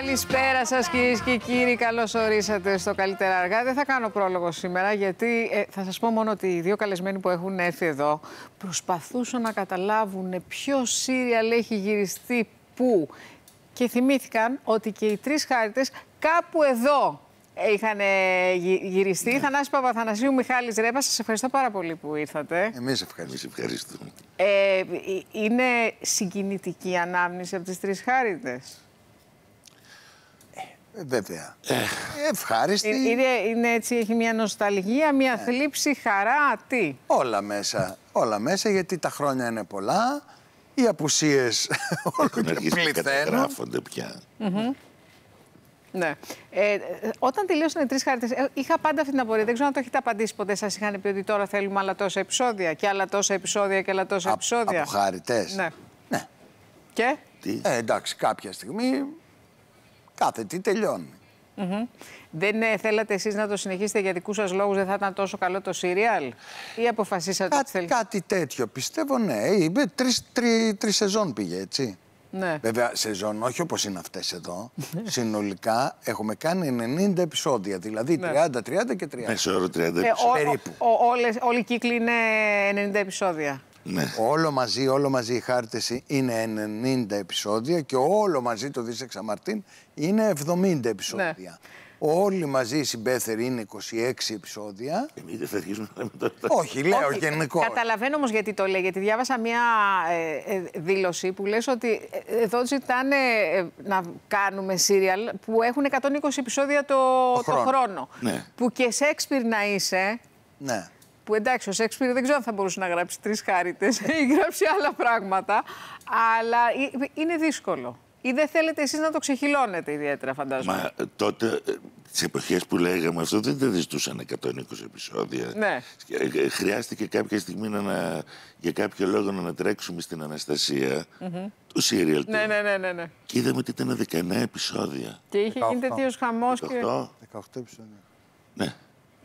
Καλησπέρα σας, κυρίες και κύριοι. Καλώς ορίσατε στο Καλύτερα Αργά. Δεν θα κάνω πρόλογο σήμερα, γιατί ε, θα σας πω μόνο ότι οι δύο καλεσμένοι που έχουν έρθει εδώ προσπαθούσαν να καταλάβουν ποιο σύριαλ έχει γυριστεί πού. Και θυμήθηκαν ότι και οι τρεις χάρτε κάπου εδώ είχαν ε, γυριστεί. Ναι. Θανάση Παπαθανασίου, Μιχάλης Ρέπα, σας ευχαριστώ πάρα πολύ που ήρθατε. Εμείς ευχαριστούμε. Ε, ε, είναι συγκινητική ανάμνηση από τις τρεις χάριτες. Ε, βέβαια. Ε, ε ευχάριστη. Ε, είναι, είναι έτσι, έχει μια νοσταλγία, μια ε. θλίψη, χαρά, τι. Όλα μέσα. Όλα μέσα γιατί τα χρόνια είναι πολλά. Οι απουσίες όλο και πληθαίνουν. πια. Mm Ναι. Ε, όταν τελείωσαν οι τρεις χάρτες, είχα πάντα αυτή την απορία. Δεν ξέρω αν το έχετε απαντήσει ποτέ. Σας είχαν πει ότι τώρα θέλουμε άλλα τόσα επεισόδια και άλλα τόσα επεισόδια και άλλα τόσα επεισόδια. Από χάριτες. Ναι. ναι. Και. Ε, εντάξει, κάποια στιγμή Κάθε τι τελειώνει. Mm Δεν ε, θέλατε εσείς να το συνεχίσετε για δικούς σας λόγους δεν θα ήταν τόσο καλό το σύριαλ ή αποφασίσατε Κά, ότι θέλετε. Κάτι τέτοιο πιστεύω, ναι. Ε, είπε, τρεις τρι, σεζόν πήγε, έτσι. Ναι. Βέβαια, σεζόν, όχι όπως είναι αυτές εδώ. Συνολικά έχουμε κάνει 90 επεισόδια, δηλαδή 30, ναι. 30 και 30. Μέσα ώρα 30 επεισόδια. Περίπου. όλοι οι κύκλοι είναι 90 επεισόδια. Ναι. Όλο μαζί, όλο μαζί η χάρτηση είναι 90 επεισόδια και όλο μαζί το Δίσεξα Μαρτίν είναι 70 επεισόδια. Ναι. Όλοι μαζί οι συμπέθεροι είναι 26 επεισόδια. Εμείς δεν θα αρχίσουμε να λέμε τώρα. Όχι, λέω γενικό. Καταλαβαίνω όμως γιατί το λέει. Γιατί διάβασα μία ε, ε, δήλωση που λες ότι ε, εδώ ζητάνε να κάνουμε σύριαλ που έχουν 120 επεισόδια το, το, χρόνο. Ναι. Που και Σέξπιρ να είσαι. Ναι που εντάξει, ο Σέξπιρ δεν ξέρω αν θα μπορούσε να γράψει τρεις χάριτες ή γράψει άλλα πράγματα. Αλλά ε, είναι δύσκολο. Ή δεν θέλετε εσείς να το ξεχυλώνετε ιδιαίτερα, φαντάζομαι. Μα ε, τότε, ε, τις εποχές που λέγαμε αυτό, δεν τα ζητούσαν 120 επεισόδια. Ναι. Χρειάστηκε κάποια στιγμή να, για κάποιο λόγο να τρέξουμε στην Αναστασία mm -hmm. του Σύριαλ. Ναι, ναι, ναι, ναι, ναι. Και είδαμε ότι ήταν 19 επεισόδια. Και είχε γίνει τέτοιος χαμός. 18. Και... 18 επεισόδια. Ναι.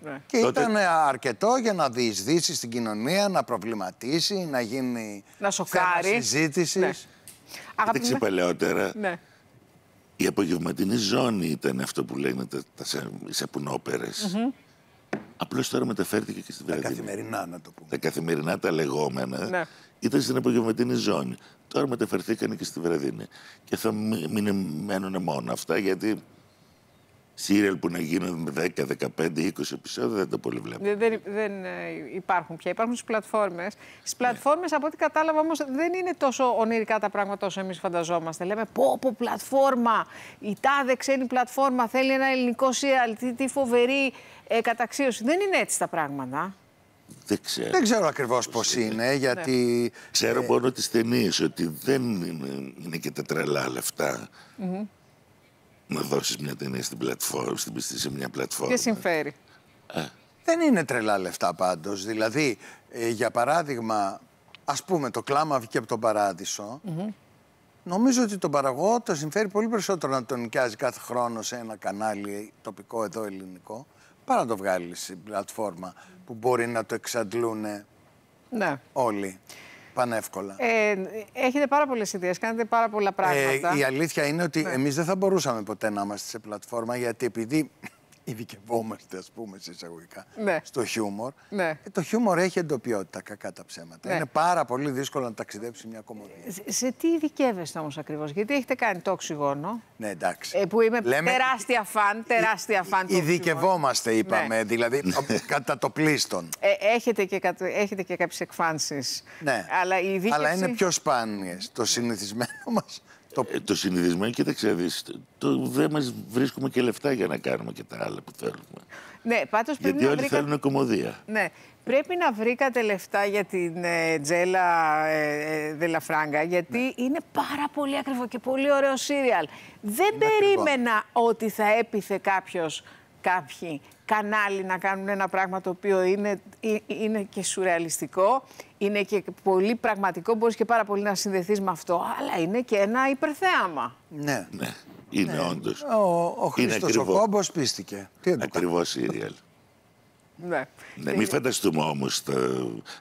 Ναι. Και Τότε... ήταν αρκετό για να διεισδύσει στην κοινωνία, να προβληματίσει, να γίνει να σοκάρει. συζήτησης. Ναι. Αγαπημέ... παλαιότερα. Ναι. Η απογευματινή ζώνη ήταν αυτό που λένε τα, τα σαπουνόπερες. Απλώς τώρα μεταφέρθηκε και στη βραδινή. Τα καθημερινά να το πούμε. Τα καθημερινά τα λεγόμενα ναι. ήταν στην απογευματινή ζώνη. Τώρα μεταφερθήκαν και στη βραδινή. Και θα μείνουν μόνο αυτά γιατί σύριαλ που να γίνουν 10, 15, 20 επεισόδια δεν το πολύ βλέπω. Δεν, δεν ε, υπάρχουν πια. Υπάρχουν στις πλατφόρμες. Στις πλατφόρμες, από ό,τι κατάλαβα όμως, δεν είναι τόσο ονειρικά τα πράγματα όσο εμείς φανταζόμαστε. Λέμε, πω, πω, πλατφόρμα. Η τάδε ξένη πλατφόρμα θέλει ένα ελληνικό σύριαλ. Τι, τι φοβερή ε, καταξίωση. Δεν είναι έτσι τα πράγματα. Δεν ξέρω. Δεν ξέρω ακριβώς πώς είναι, γιατί. Ξέρω ε, μόνο τις ταινίες, ότι δεν είναι, είναι και τα τρελά λεφτά να δώσεις μια ταινία στην πλατφόρμα, στην πιστή σε μια πλατφόρμα. Τι συμφέρει. Ε. Δεν είναι τρελά λεφτά πάντως. Δηλαδή, ε, για παράδειγμα, ας πούμε, το κλάμα βγήκε από τον παράδεισο. Νομίζω ότι τον παραγωγό το συμφέρει πολύ περισσότερο να τον νοικιάζει κάθε χρόνο σε ένα κανάλι τοπικό εδώ ελληνικό παρά να το βγάλεις στην πλατφόρμα που μπορεί να το εξαντλούν ναι. όλοι πανεύκολα. Ε, έχετε πάρα πολλές ιδέες, κάνετε πάρα πολλά ε, πράγματα. Ε, η αλήθεια είναι ότι ναι. εμείς δεν θα μπορούσαμε ποτέ να είμαστε σε πλατφόρμα γιατί επειδή ειδικευόμαστε, ας πούμε, εισαγωγικά, ναι. στο χιούμορ. Ναι. Ε, το χιούμορ έχει εντοπιότητα, κακά τα ψέματα. Ναι. Είναι πάρα πολύ δύσκολο να ταξιδέψει μια κομμωδία. Σε, σε τι ειδικεύεστε όμως ακριβώς, Γιατί έχετε κάνει το οξυγόνο. Ναι, εντάξει. Ε, που είμαι τεράστια ε, φαν, ε, τεράστια φαν. Ειδικευόμαστε, είπαμε, ναι. δηλαδή κατά το πλήστον. έχετε και, έχετε και κάποιες εκφάνσεις. Ναι. Αλλά, η Αλλά είναι πιο σπάνιες. Το συνηθισμένο μας το, ε, το και κοίταξε δεις, το, δεν μας βρίσκουμε και λεφτά για να κάνουμε και τα άλλα που θέλουμε. Ναι, πάντως πρέπει Γιατί να όλοι βρήκα... θέλουν κομμωδία. Ναι, πρέπει να βρήκατε λεφτά για την ε, Τζέλα ε, ε, Δελαφράγκα, γιατί ναι. είναι πάρα πολύ ακριβό και πολύ ωραίο σύριαλ. Δεν περίμενα ότι θα έπιθε κάποιος κάποιοι κανάλι να κάνουν ένα πράγμα το οποίο είναι, ε, είναι και σουρεαλιστικό, είναι και πολύ πραγματικό, μπορείς και πάρα πολύ να συνδεθείς με αυτό, αλλά είναι και ένα υπερθέαμα. Ναι. ναι. Είναι ναι. όντως. Ο, ο Χρήστος ο Κόμπος πίστηκε. Τι Ακριβώς η ναι. ναι μην φανταστούμε όμως.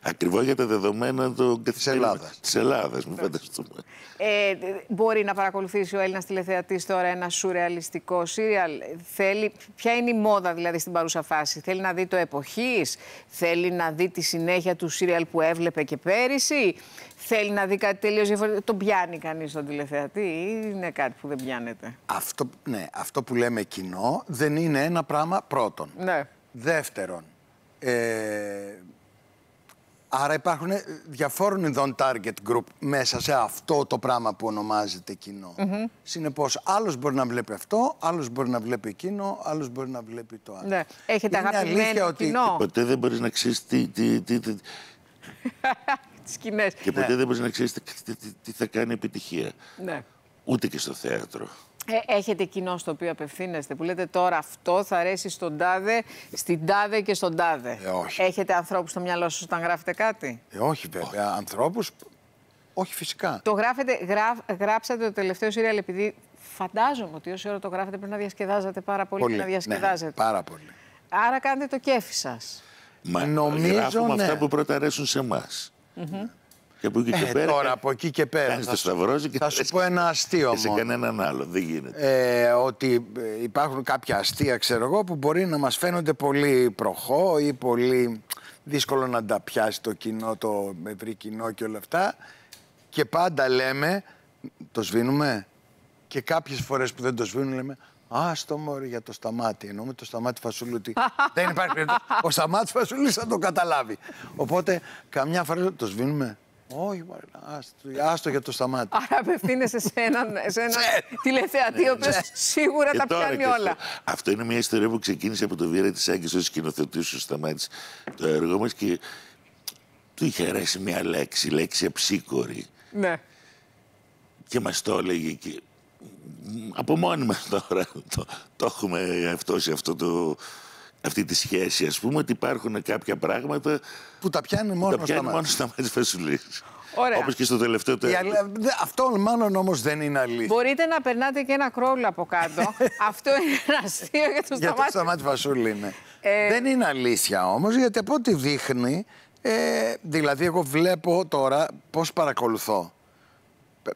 Ακριβώ για τα δεδομένα τη Ελλάδα. Της Ελλάδας, μην ναι. φανταστούμε. Ε, μπορεί να παρακολουθήσει ο Έλληνας τηλεθεατής τώρα ένα σουρεαλιστικό σύριαλ. Θέλει, ποια είναι η μόδα δηλαδή στην παρούσα φάση. Θέλει να δει το εποχής, θέλει να δει τη συνέχεια του σύριαλ που έβλεπε και πέρυσι. Θέλει να δει κάτι τελείως διαφορετικό. Τον πιάνει κανείς τον τηλεθεατή ή είναι κάτι που δεν πιάνεται. Αυτό, ναι, αυτό που λέμε κοινό δεν είναι ένα πράγμα πρώτον. Ναι. Δεύτερον, ε, άρα υπάρχουν ε, διαφόρων ειδών target group μέσα σε αυτό το πράγμα που ονομάζεται κοινό. Mm -hmm. Συνεπώς, άλλος μπορεί να βλέπει αυτό, άλλος μπορεί να βλέπει εκείνο, άλλος μπορεί να βλέπει το άλλο. Ναι. Έχετε Είναι αγαπημένο ότι... Ποτέ δεν μπορείς να ξέρεις τι... τι, τι, τι... Και ποτέ ναι. δεν μπορείς να τι, τι, θα κάνει επιτυχία. Ναι. Ούτε και στο θέατρο. Ε, έχετε κοινό στο οποίο απευθύνεστε που λέτε τώρα αυτό θα αρέσει στον τάδε, στην τάδε και στον τάδε. Ε, όχι. Έχετε ανθρώπους στο μυαλό σας όταν γράφετε κάτι. Ε, όχι βέβαια. Όχι. Ανθρώπους, όχι φυσικά. Το γράφετε, γράψατε το τελευταίο σύριαλ επειδή φαντάζομαι ότι όση ώρα το γράφετε πρέπει να διασκεδάζετε πάρα πολύ. πολύ. Να ναι, διασκεδάζετε. Ναι, πάρα πολύ. Άρα κάντε το κέφι σας. Μα νομίζω γράφουμε ναι. αυτά που πρώτα αρέσουν σε εμάς. Mm και από εκεί και ε, πέρα. Τώρα, από εκεί και πέρα. Κάνεις το και θα σου πω ένα αστείο. Μόνο. Σε κανέναν άλλο. Δεν γίνεται. Ε, ότι ε, υπάρχουν κάποια αστεία, ξέρω εγώ, που μπορεί να μας φαίνονται πολύ προχώ ή πολύ δύσκολο να τα πιάσει το κοινό, το ευρύ κοινό και όλα αυτά. Και πάντα λέμε, το σβήνουμε. Και κάποιες φορές που δεν το σβήνουν, λέμε, Α το μόρι για το σταμάτη. Εννοούμε το σταμάτη Φασούλη ότι δεν υπάρχει Ο σταμάτης Φασούλης θα το καταλάβει. Οπότε καμιά φορά το σβήνουμε. Όχι, Μαρίνα, άστο, για το σταμάτη. Άρα απευθύνεσαι σε έναν ένα ναι, ναι, τηλεθεατή, ο ναι. οποίος σίγουρα ε, τα πιάνει όλα. Αυτό είναι μια ιστορία που ξεκίνησε από το Βίρα της Άγκης, ο σκηνοθετή, του σταμάτης το έργο μας και του είχε αρέσει μια λέξη, λέξη αψίκορη. Ναι. Και μας το έλεγε. Και... Από μόνοι μας τώρα το, το έχουμε αυτό σε αυτό το, αυτή τη σχέση, ας πούμε, ότι υπάρχουν κάποια πράγματα που τα πιάνει μόνος, τα πιάνει στα, μόνος στα μάτια Όπως και στο τελευταίο τέλο. Αυτό μάλλον όμως δεν είναι αλήθεια. Μπορείτε να περνάτε και ένα κρόλ από κάτω. αυτό είναι ένα αστείο για το σταμάτη. Για το σταμάτη Φασούλη, ναι. Ε, δεν είναι αλήθεια όμως, γιατί από ό,τι δείχνει, ε, δηλαδή εγώ βλέπω τώρα πώς παρακολουθώ.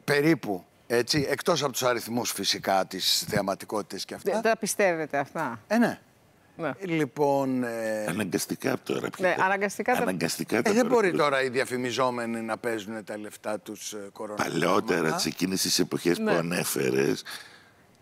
περίπου. Έτσι, εκτός από τους αριθμούς φυσικά, τις θεαματικότητες και αυτά. Δεν τα πιστεύετε αυτά. Ε, ναι. Ναι. Λοιπόν. Ε, αναγκαστικά τώρα πια. Ναι, αναγκαστικά τώρα. Αναγκαστικά ε, δεν μπορεί τώρα οι διαφημιζόμενοι να παίζουν τα λεφτά τους ε, κορονοϊού. Παλαιότερα, τις εκείνες τις εποχές που ναι. ανέφερες,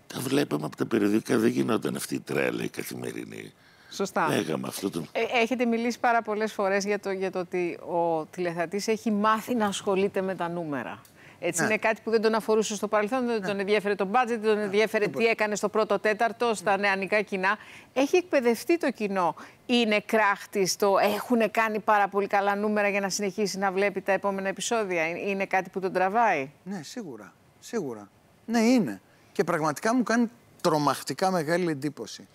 τα βλέπαμε από τα περιοδικά, δεν γινόταν αυτή η τρέλα η καθημερινή. Σωστά. αυτό το... έχετε μιλήσει πάρα πολλές φορές για, το, για το ότι ο τηλεθεατής έχει μάθει να ασχολείται με τα νούμερα. Έτσι ναι. είναι κάτι που δεν τον αφορούσε στο παρελθόν, δεν ναι. τον ενδιέφερε το μπάτζετ, δεν τον ναι. ενδιέφερε λοιπόν. τι έκανε στο πρώτο τέταρτο, στα ναι. νεανικά κοινά. Έχει εκπαιδευτεί το κοινό. Είναι κράχτη το έχουν κάνει πάρα πολύ καλά νούμερα για να συνεχίσει να βλέπει τα επόμενα επεισόδια. Ε, είναι κάτι που τον τραβάει. Ναι, σίγουρα. Σίγουρα. Ναι, είναι. Και πραγματικά μου κάνει τρομακτικά μεγάλη εντύπωση.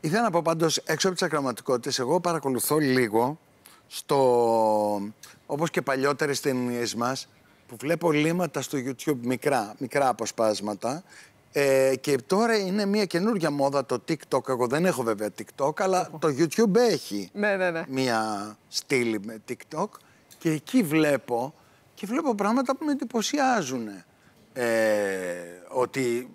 Ήθελα να πω πάντως έξω από τις ακραματικότητες, εγώ παρακολουθώ λίγο στο. όπως και παλιότερε ταινίε μας, που βλέπω λίματα στο YouTube, μικρά, μικρά αποσπάσματα. Ε, και τώρα είναι μια καινούργια μόδα το TikTok. Εγώ δεν έχω βέβαια TikTok, αλλά το YouTube έχει ναι, ναι, ναι. μια στήλη με TikTok. Και εκεί βλέπω και βλέπω πράγματα που με εντυπωσιάζουν. Ε, ότι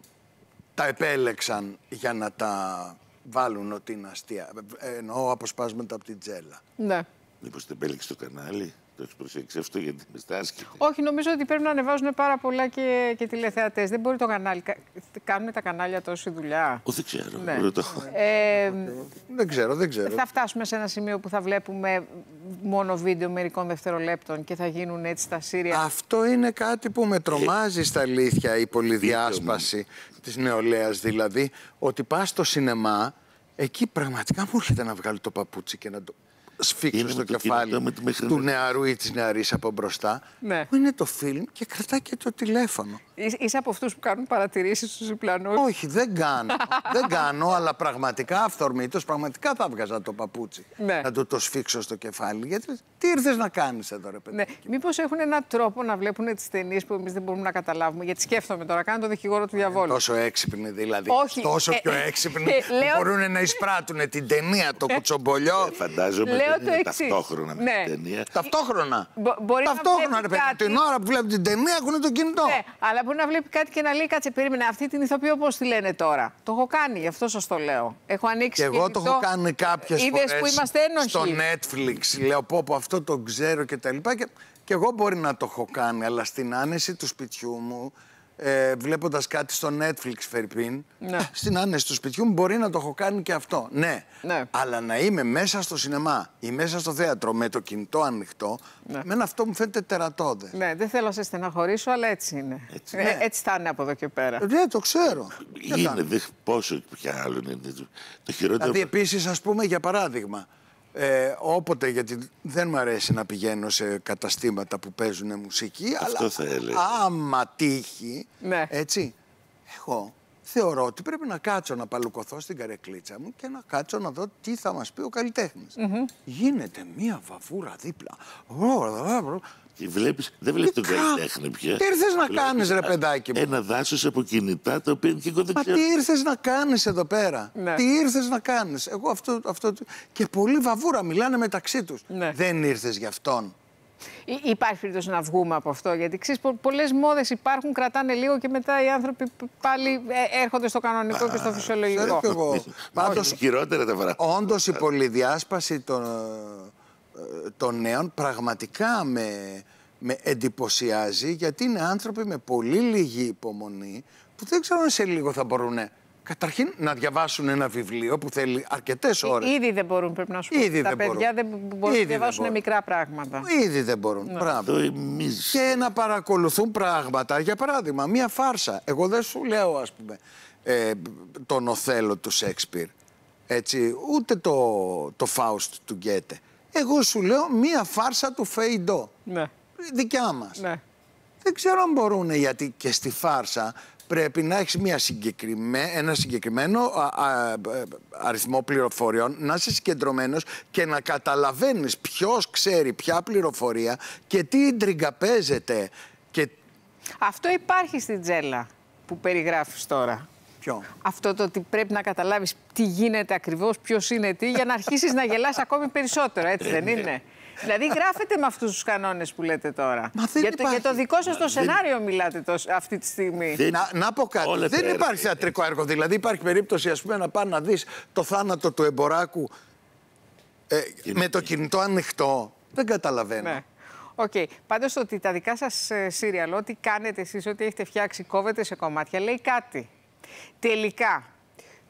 τα επέλεξαν για να τα βάλουν ότι είναι αστεία. Ε, εννοώ αποσπάσματα από την τζέλα. Ναι. Μήπως την επέλεξε το κανάλι το έχεις προσέξει αυτό γιατί με Όχι, νομίζω ότι πρέπει να ανεβάζουν πάρα πολλά και, και τηλεθεατές. Δεν μπορεί το κανάλι. Κάνουν τα κανάλια τόση δουλειά. Ο, δεν ξέρω. Ναι. Ε, δεν ξέρω, δεν ξέρω. Θα φτάσουμε σε ένα σημείο που θα βλέπουμε μόνο βίντεο μερικών δευτερολέπτων και θα γίνουν έτσι τα σύρια. Αυτό είναι κάτι που με τρομάζει στα αλήθεια η πολυδιάσπαση της νεολαίας δηλαδή. Ότι πας στο σινεμά, εκεί πραγματικά μου έρχεται να βγάλω το παπούτσι και να το σφίξω στο το κεφάλι με του νεαρού ή της νεαρής από μπροστά. Ναι. Που είναι το φιλμ και κρατάει και το τηλέφωνο. Είσαι από αυτούς που κάνουν παρατηρήσεις στους διπλανούς. Όχι, δεν κάνω. δεν κάνω, αλλά πραγματικά αυθορμήτως, πραγματικά θα βγάζα το παπούτσι. Ναι. Να του το σφίξω στο κεφάλι. Γιατί τι ήρθες να κάνεις εδώ, ρε παιδί. Ναι. Μήπως έχουν έναν τρόπο να βλέπουν τις ταινίες που εμείς δεν μπορούμε να καταλάβουμε. Γιατί σκέφτομαι τώρα, κάνω το δικηγόρο του ε, διαβόλου. τόσο έξυπνοι δηλαδή. Όχι. Τόσο ε, πιο ε, έξυπνοι. Μπορούν να εισπράττουν την ταινία, το κουτσομπολιό. Φαντάζομαι λέω το Ταυτόχρονα με την ναι. ταινία. Ταυτόχρονα. ταυτόχρονα, Την ώρα που βλέπει την ταινία, ακούνε το κινητό. Ναι, αλλά μπορεί να βλέπει κάτι και να λέει κάτσε περίμενα. Αυτή την ηθοποιό πώς τη λένε τώρα. Το έχω κάνει, γι' αυτό σας το λέω. Έχω ανοίξει. Και εγώ το έχω κάνει κάποιες φορέ. που Στο Netflix. Λέω πω, πω αυτό το ξέρω κτλ. Και, και εγώ μπορεί να το έχω κάνει, αλλά στην άνεση του σπιτιού μου ε, βλέποντας κάτι στο Netflix, Φερπίν ναι. στην άνεση του σπιτιού μου μπορεί να το έχω κάνει και αυτό. Ναι. ναι. Αλλά να είμαι μέσα στο σινεμά ή μέσα στο θέατρο με το κινητό ανοιχτό, ναι. με αυτό μου φαίνεται τερατώδες. Ναι, δεν θέλω να σε στεναχωρήσω, αλλά έτσι είναι. Έτσι, ε, ναι. έτσι θα είναι από εδώ και πέρα. Ε, ναι, το ξέρω. Ε, είναι, δε, πόσο πια άλλο είναι. Το Δηλαδή, επίσης, ας πούμε, για παράδειγμα, ε, όποτε, γιατί δεν μου αρέσει να πηγαίνω σε καταστήματα που παίζουν μουσική. Αυτό αλλά θα Άμα τύχει, ναι. έτσι, εγώ θεωρώ ότι πρέπει να κάτσω να παλουκωθώ στην καρεκλίτσα μου και να κάτσω να δω τι θα μας πει ο καλλιτέχνης. Γίνεται μία βαβούρα δίπλα βλέπεις, δεν βλέπεις τον καλλιτέχνη πια. Τι ήρθες να κάνεις, ρε παιδάκι μου. Ένα δάσος από κινητά τα οποία και εγώ Μα ξέρω. τι ήρθες να κάνεις εδώ πέρα. Ναι. Τι ήρθες να κάνεις. Εγώ αυτό, αυτό. Και πολλοί βαβούρα μιλάνε μεταξύ τους. Ναι. Δεν ήρθες γι' αυτόν. υπάρχει περίπτωση να βγούμε από αυτό, γιατί ξέρεις, πολλές μόδες υπάρχουν, κρατάνε λίγο και μετά οι άνθρωποι πάλι ε, έρχονται στο κανονικό και στο φυσιολογικό. Πάντως. Χειρότερα τα Όντως η πολυδιάσπαση των ε, ε, των νέων πραγματικά με, με εντυπωσιάζει γιατί είναι άνθρωποι με πολύ λίγη υπομονή που δεν ξέρω αν σε λίγο θα μπορούν Καταρχήν να διαβάσουν ένα βιβλίο που θέλει αρκετές ώρες. Ήδη δεν μπορούν, πρέπει να σου πω. τα δεν παιδιά μπορούν. δεν μπορούν να διαβάσουν μικρά πράγματα. Ήδη δεν μπορούν. Ναι. Και να παρακολουθούν πράγματα. Για παράδειγμα, μία φάρσα. Εγώ δεν σου λέω, ας πούμε, ε, τον Οθέλο του Σέξπιρ. Έτσι, ούτε το, το Φάουστ του Γκέτε. Εγώ σου λέω μία φάρσα του Φεϊντό. Ναι. Δικιά μας. Ναι. Δεν ξέρω αν μπορούν γιατί και στη φάρσα πρέπει να έχεις μια συγκεκριμέ... ένα συγκεκριμένο αριθμό πληροφοριών, να είσαι συγκεντρωμένος και να καταλαβαίνεις ποιος ξέρει ποια πληροφορία και τι ίντριγκα παίζεται. Και... Αυτό υπάρχει στην τζέλα που περιγράφεις τώρα. Αυτό το ότι πρέπει να καταλάβεις τι γίνεται ακριβώς, ποιος είναι τι, για να αρχίσεις να γελάς ακόμη περισσότερο, έτσι δεν είναι. Δηλαδή γράφετε με αυτούς τους κανόνες που λέτε τώρα. Μα δεν για, το, για το δικό σας το σενάριο μιλάτε αυτή τη στιγμή. Δεν... Να, να πω κάτι. δεν υπάρχει θεατρικό έργο. Δηλαδή υπάρχει περίπτωση ας να πάνε να δεις το θάνατο του Εμποράκου ε, με το κινητό ανοιχτό. Δεν καταλαβαίνω. Ναι. Οκ. Okay. Πάντως ότι τα δικά σας ε, σύριαλ, ό,τι κάνετε εσείς, ό,τι έχετε φτιάξει, κόβετε σε κομμάτια, λέει κάτι. Τελικά,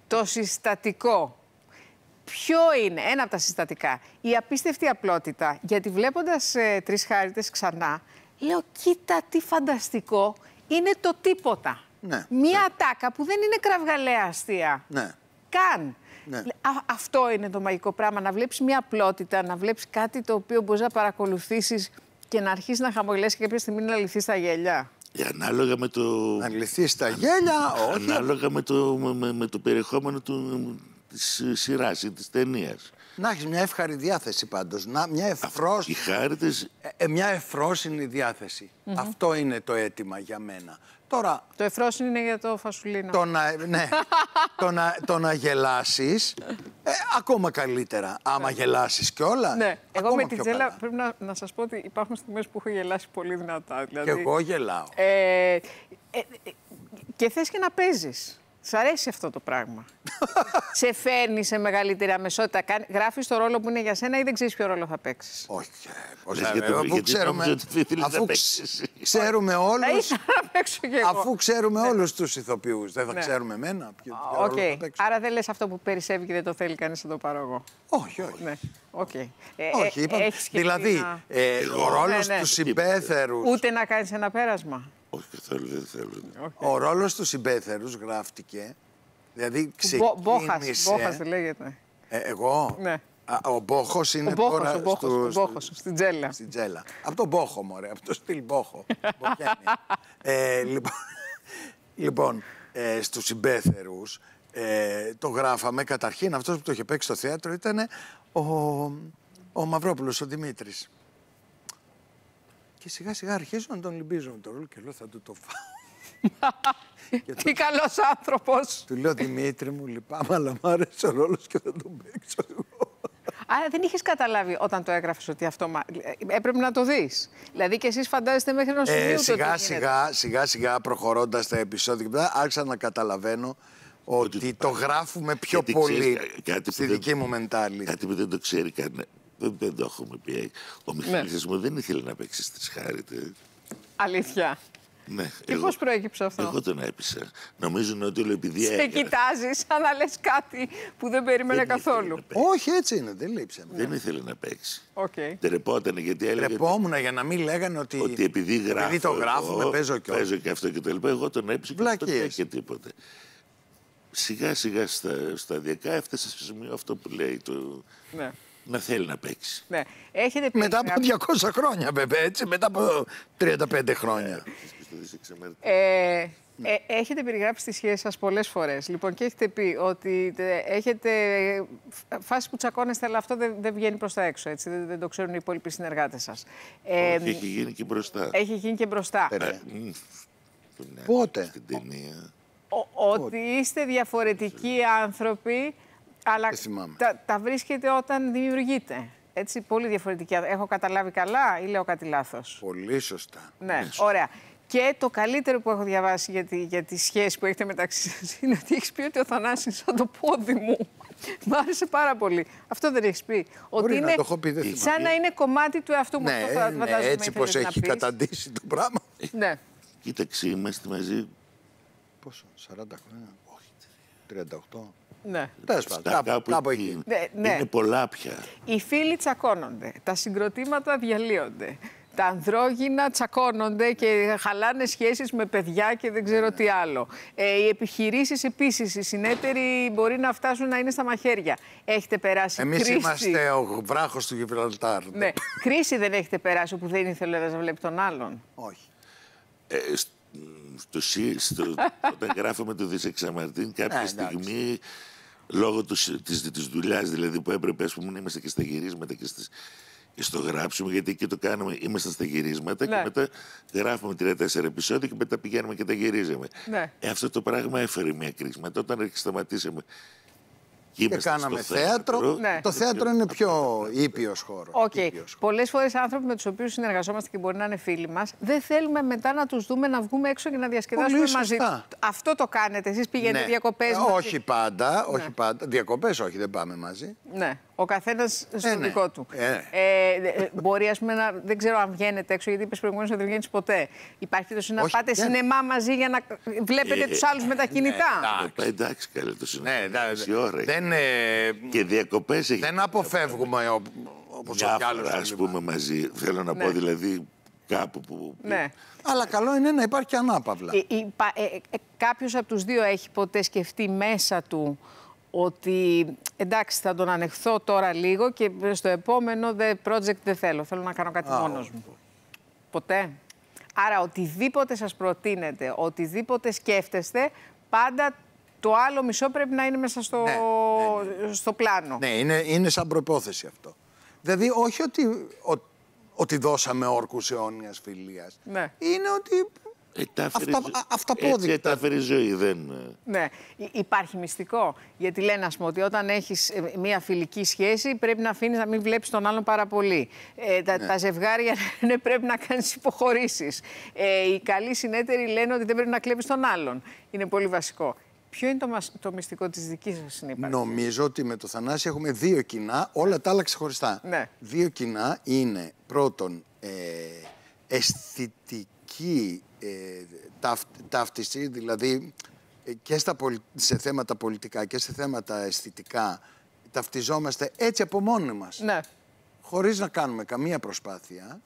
το συστατικό ποιο είναι, ένα από τα συστατικά, η απίστευτη απλότητα. Γιατί βλέποντας ε, τρεις χάριτες ξανά, λέω κοίτα τι φανταστικό είναι το τίποτα. Μία ναι. ναι. τάκα που δεν είναι κραυγαλαία αστεία. Ναι. Καν. Ναι. αυτό είναι το μαγικό πράγμα, να βλέπεις μια απλότητα, να βλέπεις κάτι το οποίο μπορείς να παρακολουθήσεις και να αρχίσεις να χαμογελέσεις και κάποια στιγμή να λυθείς στα γέλια. Ε, ανάλογα με το... Να λυθεί στα γέλια, όχι. Ανάλογα με το, με, με το περιεχόμενο του, της σειράς ή της ταινίας. Να έχεις μια εύχαρη διάθεση πάντως. Να, μια εφρός... Οι ε, ε, μια ευφροσινη διάθεση. Mm -hmm. Αυτό είναι το αίτημα για μένα. Τώρα, το εφρόσιν είναι για το φασουλίνο. Το να, ναι, το να, το να γελάσεις, ε, ακόμα καλύτερα. Άμα ναι. γελάσεις κιόλας, Ναι, εγώ με την τζέλα πρέπει να, να σας πω ότι υπάρχουν στιγμές που έχω γελάσει πολύ δυνατά. Δηλαδή, και εγώ γελάω. Ε, ε, ε, και θες και να παίζεις. Σ' αρέσει αυτό το πράγμα. σε φέρνει σε μεγαλύτερη αμεσότητα. Γράφεις το ρόλο που είναι για σένα ή δεν ξέρεις ποιο ρόλο θα παίξεις. Όχι. Όχι. Ε, αφού ξέρουμε. Αφού ναι. ξέρουμε όλου. Αφού ξέρουμε όλους τους ηθοποιούς. Δεν θα ναι. ξέρουμε εμένα. Άρα δεν λες αυτό που περισσεύει και δεν το θέλει κανείς να το πάρω εγώ. Όχι, όχι. Okay. Ναι, ε, όχι, ε, είπα, δηλαδή, ε, ο ρόλος ναι, τους συμπέθερους. Ούτε να κάνεις ένα πέρασμα δεν Ο ρόλος του συμπέθερους γράφτηκε, δηλαδή ξεκίνησε... Μπόχας, λέγεται. Ε, εγώ. Ναι. Α, ο Μπόχος είναι ο τώρα. Ο Μπόχος, στο... στην Τζέλα. Στην Τζέλα. Από τον Μπόχο, μωρέ, από το στυλ Μπόχο. ε, λοιπόν, λοιπόν ε, στους συμπέθερους ε, το γράφαμε. Καταρχήν αυτός που το είχε παίξει στο θέατρο ήταν ο, ο Μαυρόπουλος, ο Δημήτρης. Και σιγά σιγά αρχίζω να τον λυμπίζω με τον ρόλο και λέω θα του το φάω. και Τι καλός άνθρωπος. Του λέω Δημήτρη μου, λυπάμαι, αλλά μου άρεσε ο ρόλος και θα τον παίξω εγώ. Άρα δεν είχες καταλάβει όταν το έγραφες ότι αυτό. Έπρεπε να το δεις. Δηλαδή και εσείς φαντάζεστε μέχρι να σου Ε, σιγά, σιγά, σιγά, σιγά προχωρώντας τα επεισόδια και μετά άρχισα να καταλαβαίνω ότι, το γράφουμε πιο πολύ στη δική μου μεντάλη. Κάτι που δεν το ξέρει κανένα δεν, δεν το έχουμε πει. Ο ναι. Μιχάλης μου δεν ήθελε να παίξει στις χάριτε. Αλήθεια. Ναι, και πώς προέκυψε αυτό. Εγώ τον έπεισα. Νομίζουν ότι όλο επειδή Σε έκανα... κοιτάζεις, σαν να λες κάτι που δεν περίμενε δεν καθόλου. Όχι, έτσι είναι, δεν λείψε. ψέμα. Ναι. Δεν ήθελε να παίξει. Okay. Τρεπότανε γιατί έλεγε. Τρεπόμουν για να μην λέγανε ότι. Ότι επειδή γράφω. Επειδή το γράφουμε, εγώ, παίζω και Παίζω και αυτό και το λοιπά. Εγώ τον έπεισα και δεν και τίποτα. Σιγά σιγά στα, σταδιακά έφτασε σε σημείο αυτό που λέει. Το... Ναι να θέλει να παίξει. Ναι. Έχετε μετά από 200 χρόνια βέβαια, έτσι, μετά από 35 χρόνια. Ε, ε, ε, έχετε περιγράψει τις σχέση σας πολλές φορές. Λοιπόν, και έχετε πει ότι ε, έχετε φάση που τσακώνεστε, αλλά αυτό δεν, δεν βγαίνει προς τα έξω, έτσι. Δεν, το ξέρουν οι υπόλοιποι συνεργάτες σας. Ε, Όχι, έχει γίνει και μπροστά. Έχει γίνει και μπροστά. Πότε. Στην ότι είστε διαφορετικοί άνθρωποι αλλά τα, τα βρίσκεται όταν δημιουργείται. Έτσι, πολύ διαφορετική. Έχω καταλάβει καλά ή λέω κάτι λάθος. Πολύ σωστά. Ναι, ωραία. Και το καλύτερο που έχω διαβάσει για τη, για σχέση που έχετε μεταξύ σας είναι ότι έχεις πει ότι ο Θανάσης είναι σαν το πόδι μου. Μ' άρεσε πάρα πολύ. Αυτό δεν έχεις πει. ότι είναι σαν να είναι κομμάτι του εαυτού μου. Ναι, θα, ναι, έτσι πω έχει καταντήσει το πράγμα. Ναι. Κοίταξε, είμαστε μαζί. Πόσο, 40 χρόνια. Όχι, 38. Ναι. Κάπου, εκεί. Ναι, ναι. Είναι πολλά πια. Οι φίλοι τσακώνονται. Τα συγκροτήματα διαλύονται. Τα ανδρόγυνα τσακώνονται και χαλάνε σχέσεις με παιδιά και δεν ξέρω τι άλλο. Ε, οι επιχειρήσεις επίσης, οι συνέτεροι μπορεί να φτάσουν να είναι στα μαχαίρια. Έχετε περάσει Εμείς κρίση. Εμείς είμαστε ο βράχος του Γιβραλτάρ. Ναι. κρίση δεν έχετε περάσει που δεν ήθελε να βλέπει τον άλλον. Όχι. Ε, στο, στο, όταν γράφαμε το Δησεξαμαρτίν κάποια ναι, στιγμή λόγω τους, της, της δουλειάς δηλαδή που έπρεπε ας πούμε, να είμαστε και στα γυρίσματα και στις, στο γράψιμο, γιατί εκεί το κάναμε, είμαστε στα γυρίσματα και ναι. μετά γράφουμε τρία-τέσσερα επεισόδια και μετά πηγαίνουμε και τα γυρίζαμε. Ναι. Ε, αυτό το πράγμα έφερε μια κρίση. Μετά όταν σταματήσαμε και κάναμε θέατρο. Ναι. Το θέατρο είναι πιο ήπιος χώρος. Okay. Πολλές φορές άνθρωποι με τους οποίους συνεργαζόμαστε και μπορεί να είναι φίλοι μας, δεν θέλουμε μετά να τους δούμε να βγούμε έξω και να διασκεδάσουμε Πολύ μαζί. Αυτό το κάνετε. Εσείς πηγαίνετε ναι. διακοπές. Ε, όχι πάντα, ναι. όχι πάντα. Διακοπές όχι, δεν πάμε μαζί. Ναι. Ο καθένας στο ε, ναι. δικό του. Ε, ναι. ε, μπορεί, ας πούμε, να. Δεν ξέρω αν βγαίνετε έξω, γιατί είπες προηγουμένως ότι δεν βγαίνεις ποτέ. Υπάρχει περίπτωση να πάτε ναι. σινεμά μαζί για να βλέπετε ε, τους άλλους με τα ναι, κινητά. Ε, ναι, εντάξει, καλά το σινεμά. Ναι, εντάξει, ώρα. Δεν, ε, και διακοπές έχει. Δεν αποφεύγουμε όπω ο άλλο. Α πούμε μαζί. Θέλω να πω ναι. δηλαδή κάπου που. Ναι. Αλλά καλό είναι να υπάρχει και ανάπαυλα. Κάποιος από τους δύο έχει ποτέ σκεφτεί μέσα του ότι εντάξει θα τον ανεχθώ τώρα λίγο και στο επόμενο project δεν θέλω, θέλω να κάνω κάτι Α, μόνος μου. Ποτέ. Άρα οτιδήποτε σας προτείνετε, οτιδήποτε σκέφτεστε, πάντα το άλλο μισό πρέπει να είναι μέσα στο, ναι, ναι, ναι. στο πλάνο. Ναι, είναι, είναι σαν προπόθεση αυτό. Δηλαδή όχι ότι, ότι δώσαμε όρκους αιώνιας φιλίας. Είναι ότι ε, Αυτό ε, τα Αυτά, Έτσι, ζωή, δεν... Ε. Ναι. Υπάρχει μυστικό. Γιατί λένε, ας πούμε, ότι όταν έχεις μία φιλική σχέση πρέπει να αφήνεις να μην βλέπεις τον άλλον πάρα πολύ. Ναι. τα, ζευγάρια ναι, πρέπει να κάνεις υποχωρήσεις. Ε, οι καλοί συνέτεροι λένε ότι δεν πρέπει να κλέβεις τον άλλον. Είναι πολύ βασικό. Ποιο είναι το, μυστικό της δικής σας συνύπαρξης. Νομίζω ότι με το Θανάση έχουμε δύο κοινά, όλα τα άλλα ξεχωριστά. Ναι. Δύο κοινά είναι πρώτον ε, αισθητική ε, ταύτιση, δηλαδή ε, και στα σε θέματα πολιτικά και σε θέματα αισθητικά ταυτιζόμαστε έτσι από μόνοι μας. Ναι. Χωρίς να κάνουμε καμία προσπάθεια.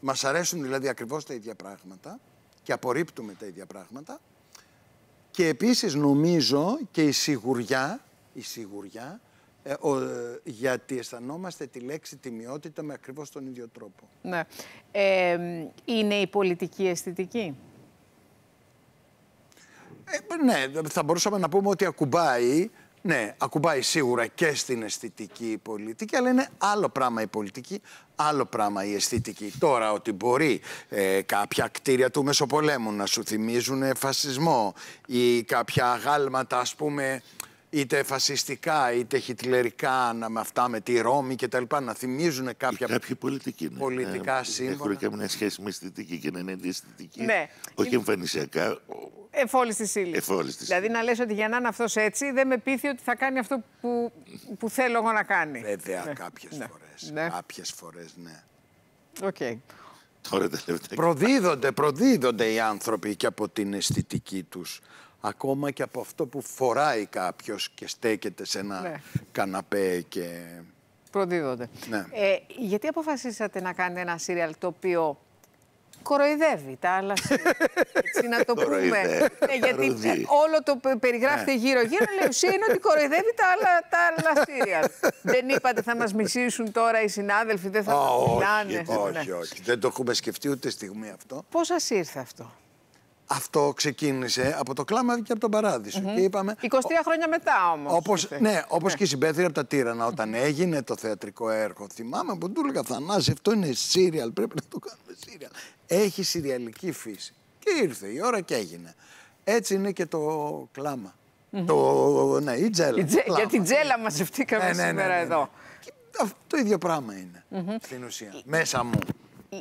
Μας αρέσουν δηλαδή ακριβώς τα ίδια πράγματα και απορρίπτουμε τα ίδια πράγματα. Και επίσης νομίζω και η σιγουριά, η σιγουριά ε, ο, γιατί αισθανόμαστε τη λέξη τιμιότητα με ακριβώς τον ίδιο τρόπο. Ναι. Ε, είναι η πολιτική αισθητική. Ε, ναι, θα μπορούσαμε να πούμε ότι ακουμπάει, ναι, ακουμπάει σίγουρα και στην αισθητική η πολιτική, αλλά είναι άλλο πράγμα η πολιτική, άλλο πράγμα η αισθητική. Τώρα ότι μπορεί ε, κάποια κτίρια του Μεσοπολέμου να σου θυμίζουν φασισμό ή κάποια αγάλματα, ας πούμε, είτε φασιστικά, είτε χιτλερικά, να, με αυτά με τη Ρώμη κτλ. Να θυμίζουν κάποια. Ναι. Πολιτικά ε, σύμβολα. Έχουν μια σχέση με αισθητική και να είναι αντιαισθητική. Ναι. Όχι είναι... εμφανισιακά. Εφόλης της ύλης. Δηλαδή να λες ότι για να είναι αυτός έτσι, δεν με πείθει ότι θα κάνει αυτό που, που θέλω εγώ να κάνει. Βέβαια, ναι. κάποιες ναι. φορές. Ναι. Κάποιες φορές, ναι. Okay. Προδίδονται, προδίδονται οι άνθρωποι και από την αισθητική τους ακόμα και από αυτό που φοράει κάποιος και στέκεται σε ένα ναι. καναπέ και... Προδίδονται. Ναι. Ε, γιατί αποφασίσατε να κάνετε ένα σύριαλ το οποίο κοροϊδεύει τα άλλα Έτσι να το πούμε. Ναι, γιατί όλο το περιγράφεται ναι. γύρω-γύρω, αλλά ουσία είναι ότι κοροϊδεύει τα άλλα, τα άλλα σύριαλ. δεν είπατε θα μας μισήσουν τώρα οι συνάδελφοι, δεν θα oh, Όχι, όχι, όχι. Δεν το έχουμε σκεφτεί ούτε στιγμή αυτό. Πώς σας ήρθε αυτό. Αυτό ξεκίνησε από το κλάμα και από τον παράδεισο. Mm και είπαμε, 23 χρόνια μετά όμως. Όπως ναι, όπως ναι. και η συμπέθρια από τα Τύρανα, όταν έγινε το θεατρικό έργο. Θυμάμαι που του έλεγα Θανάση, αυτό είναι σύριαλ, πρέπει να το κάνουμε σύριαλ. Έχει συριαλική φύση. Και ήρθε η ώρα και έγινε. Έτσι είναι και το κλάμα. Mm -hmm. Το, ναι, η τζέλα. Η τζε... κλάμα. Για την τζέλα μαζευτήκαμε ναι, ναι, ναι, σήμερα ναι, εδώ. Και το ίδιο πράγμα είναι, στην ουσία, μέσα μου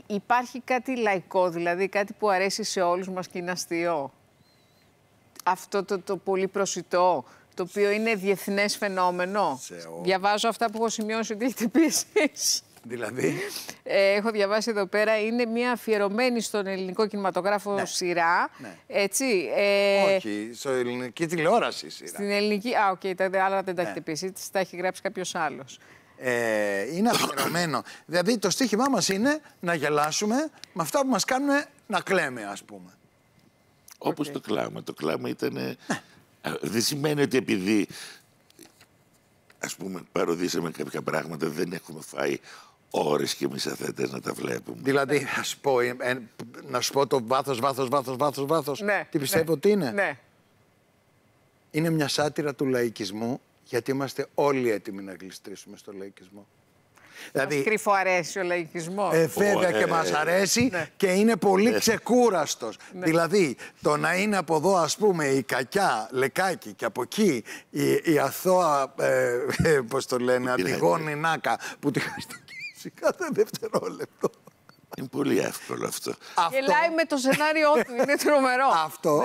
υπάρχει κάτι λαϊκό, δηλαδή κάτι που αρέσει σε όλους μας και είναι αστείο. Αυτό το, το πολύ προσιτό, το οποίο είναι διεθνές φαινόμενο. Διαβάζω αυτά που έχω σημειώσει ότι έχετε πει εσείς. Δηλαδή. Ε, έχω διαβάσει εδώ πέρα. Είναι μια αφιερωμένη στον ελληνικό κινηματογράφο ναι. σειρά. Ναι. Έτσι. Ε, Όχι, Στην ελληνική τηλεόραση σειρά. Στην ελληνική. Α, οκ, τα άλλα δεν τα έχετε ναι. πει. Τα έχει γράψει κάποιος άλλος. Ε, είναι αφιερωμένο. δηλαδή το στίχημά μας είναι να γελάσουμε με αυτά που μας κάνουν να κλαίμε ας πούμε. Όπως το κλάμα. Το κλάμα ήταν... Ναι. Ε, δεν σημαίνει ότι επειδή ας πούμε παροδίσαμε κάποια πράγματα δεν έχουμε φάει ώρες και εμείς αθέτες να τα βλέπουμε. Δηλαδή να πω, ε, ε, να σου πω το βάθος, βάθος, βάθος, βάθος, βάθος. Ναι, τι πιστεύω ναι, ότι είναι. Ναι. Είναι μια σάτυρα του λαϊκισμού γιατί είμαστε όλοι έτοιμοι να γλιστρήσουμε στο λαϊκισμό. Δηλαδή, κρυφό αρέσει ο λαϊκισμός. Ε, βέβαια και ε, μας ε, αρέσει ναι. και είναι πολύ ναι. ξεκούραστος. Ναι. Δηλαδή, το να είναι από εδώ, ας πούμε, η κακιά λεκάκι και από εκεί η, η αθώα, ε, πώς το λένε, αντιγόνη νάκα, που τη σε κάθε δευτερόλεπτο. Είναι πολύ εύκολο αυτό. αυτό... Γελάει με το σενάριό του, είναι τρομερό. Αυτό.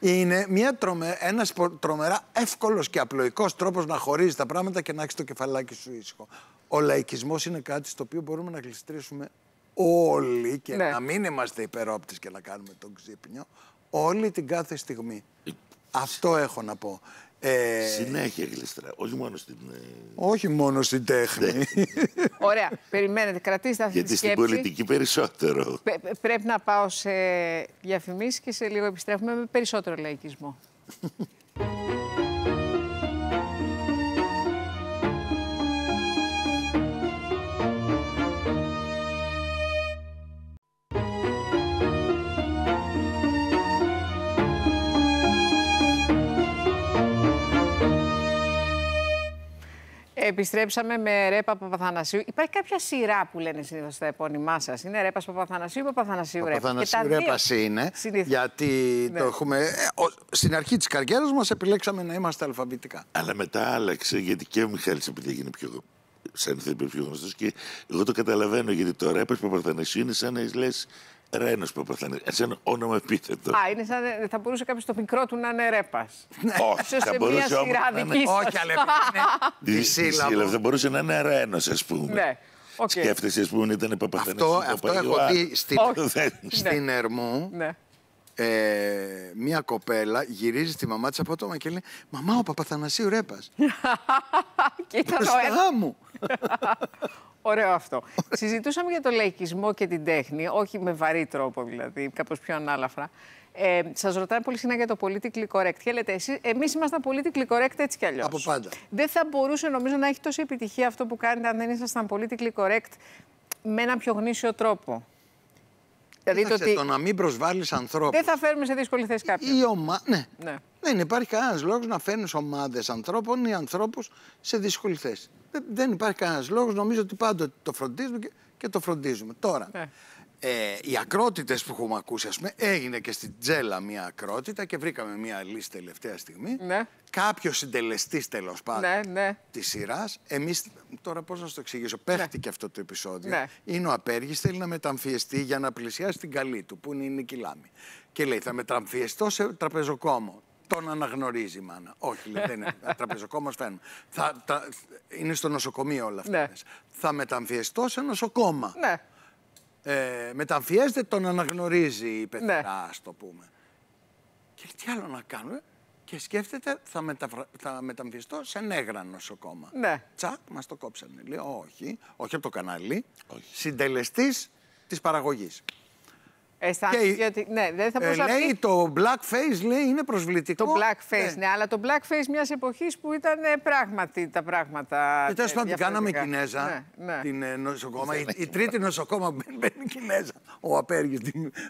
Είναι μια τρομε... ένας τρομερά εύκολος και απλοϊκός τρόπος να χωρίζεις τα πράγματα και να έχεις το κεφαλάκι σου ήσυχο. Ο λαϊκισμός είναι κάτι στο οποίο μπορούμε να γλιστρήσουμε όλοι και ναι. να μην είμαστε υπερόπτης και να κάνουμε τον ξύπνιο, όλη την κάθε στιγμή. Αυτό έχω να πω. Ε... Συνέχεια γλιστρά. Όχι μόνο στην. Ε, όχι μόνο στην τέχνη. Ναι. Ωραία. Περιμένετε, κρατήστε αυτή Γιατί τη σκέψη. Γιατί στην πολιτική περισσότερο. πρέπει να πάω σε διαφημίσεις και σε λίγο επιστρέφουμε με περισσότερο λαϊκισμό. επιστρέψαμε με ρέπα Παπαθανασίου. Υπάρχει κάποια σειρά που λένε συνήθως τα επώνυμά σας. Είναι ρέπας Παπαθανασίου ή Παπαθανασίου Ρέπα. Παπαθανασίου Ρέπα είναι. Γιατί το ναι. έχουμε. Ε, στην αρχή της καριέρας μας επιλέξαμε να είμαστε αλφαβητικά. Αλλά μετά άλλαξε γιατί και ο Μιχάλης επειδή έγινε πιο σαν πιο γνωστός και εγώ το καταλαβαίνω γιατί το ρέπας Παπαθανασίου είναι σαν να λες Ρένο Παπαθανίου. Σαν όνομα επίθετο. Α, είναι σαν, ε, θα μπορούσε κάποιος το μικρό του να είναι ρέπας. Ναι. Όχι, θα μπορούσε όμω. Όχι, αλλά είναι. Δυσύλλα. Θα μπορούσε να είναι Ρένο, ας πούμε. Ναι. Okay. Σκέφτεσαι, ας πούμε, ήταν Παπαθανίου. Αυτό, αυτό έχω δει στην, ναι. στην Ερμού. Ναι. Ε, μια κοπέλα γυρίζει στη μαμά της από το και λέει «Μαμά, ο Παπαθανασίου Ρέπας». και ήταν Μπροστά μου. Ωραίο αυτό. Συζητούσαμε για το λαϊκισμό και την τέχνη, όχι με βαρύ τρόπο δηλαδή, κάπως πιο ανάλαφρα. Ε, Σας ρωτάνε πολύ συχνά για το political correct. Και λέτε, εσεί, εμείς ήμασταν political correct έτσι κι αλλιώς. Από πάντα. Δεν θα μπορούσε νομίζω να έχει τόση επιτυχία αυτό που κάνετε αν δεν ήσασταν political correct με έναν πιο γνήσιο τρόπο. Δηλαδή το, ότι... το να μην προσβάλλεις ανθρώπους. Δεν θα φέρουμε σε δύσκολη θέση κάποιον. Η ναι. ναι. Δεν υπάρχει κανένας λόγος να φέρνεις ομάδες ανθρώπων ή ανθρώπους σε δύσκολη θέση. Ε, δεν υπάρχει κανένας λόγος. Νομίζω ότι πάντοτε το φροντίζουμε και, το φροντίζουμε. Τώρα, ε. Ε, οι ακρότητες που έχουμε ακούσει, ας πούμε, έγινε και στην Τζέλα μια ακρότητα και βρήκαμε μια λύση τελευταία στιγμή. Ναι. Κάποιος συντελεστής τέλος πάντων ναι, ναι. της σειράς. Εμείς τώρα πώς να σου το εξηγήσω, πέφτει ναι. και αυτό το επεισόδιο. Ναι. Είναι ο απέργης, θέλει να μεταμφιεστεί για να πλησιάσει την καλή του, που είναι η Νικηλάμη. Και λέει, θα μεταμφιεστώ σε τραπεζοκόμο. Τον αναγνωρίζει η μάνα. Όχι, λέει, δεν είναι. Τραπεζοκόμα φαίνουν. Θα, τα, είναι στο νοσοκομείο όλα αυτά. Ναι. Θα μεταμφιεστώ σε νοσοκόμα. Ναι. Ε, μεταμφιέζεται, τον αναγνωρίζει η πεθερά, ναι. το πούμε. Και τι άλλο να κάνουμε. Και σκέφτεται, θα, θα μεταμφιεστώ σε νέγρα νοσοκόμα. Ναι. Τσακ, μας το κόψανε. Λέει, όχι, όχι από το κανάλι. Συντελεστής της παραγωγής και Ναι, δεν θα ε, Λέει το blackface, λέει, είναι προσβλητικό. Το blackface, ναι, ναι αλλά το blackface μιας εποχής που ήταν ε, πράγματι τα πράγματα. Και ε, τέλος ε, πάντων την κάναμε Κινέζα. Ναι, ναι. Την νοσοκόμα. Η, τρίτη νοσοκόμα που μπαίνει Κινέζα. Ο Απέργης,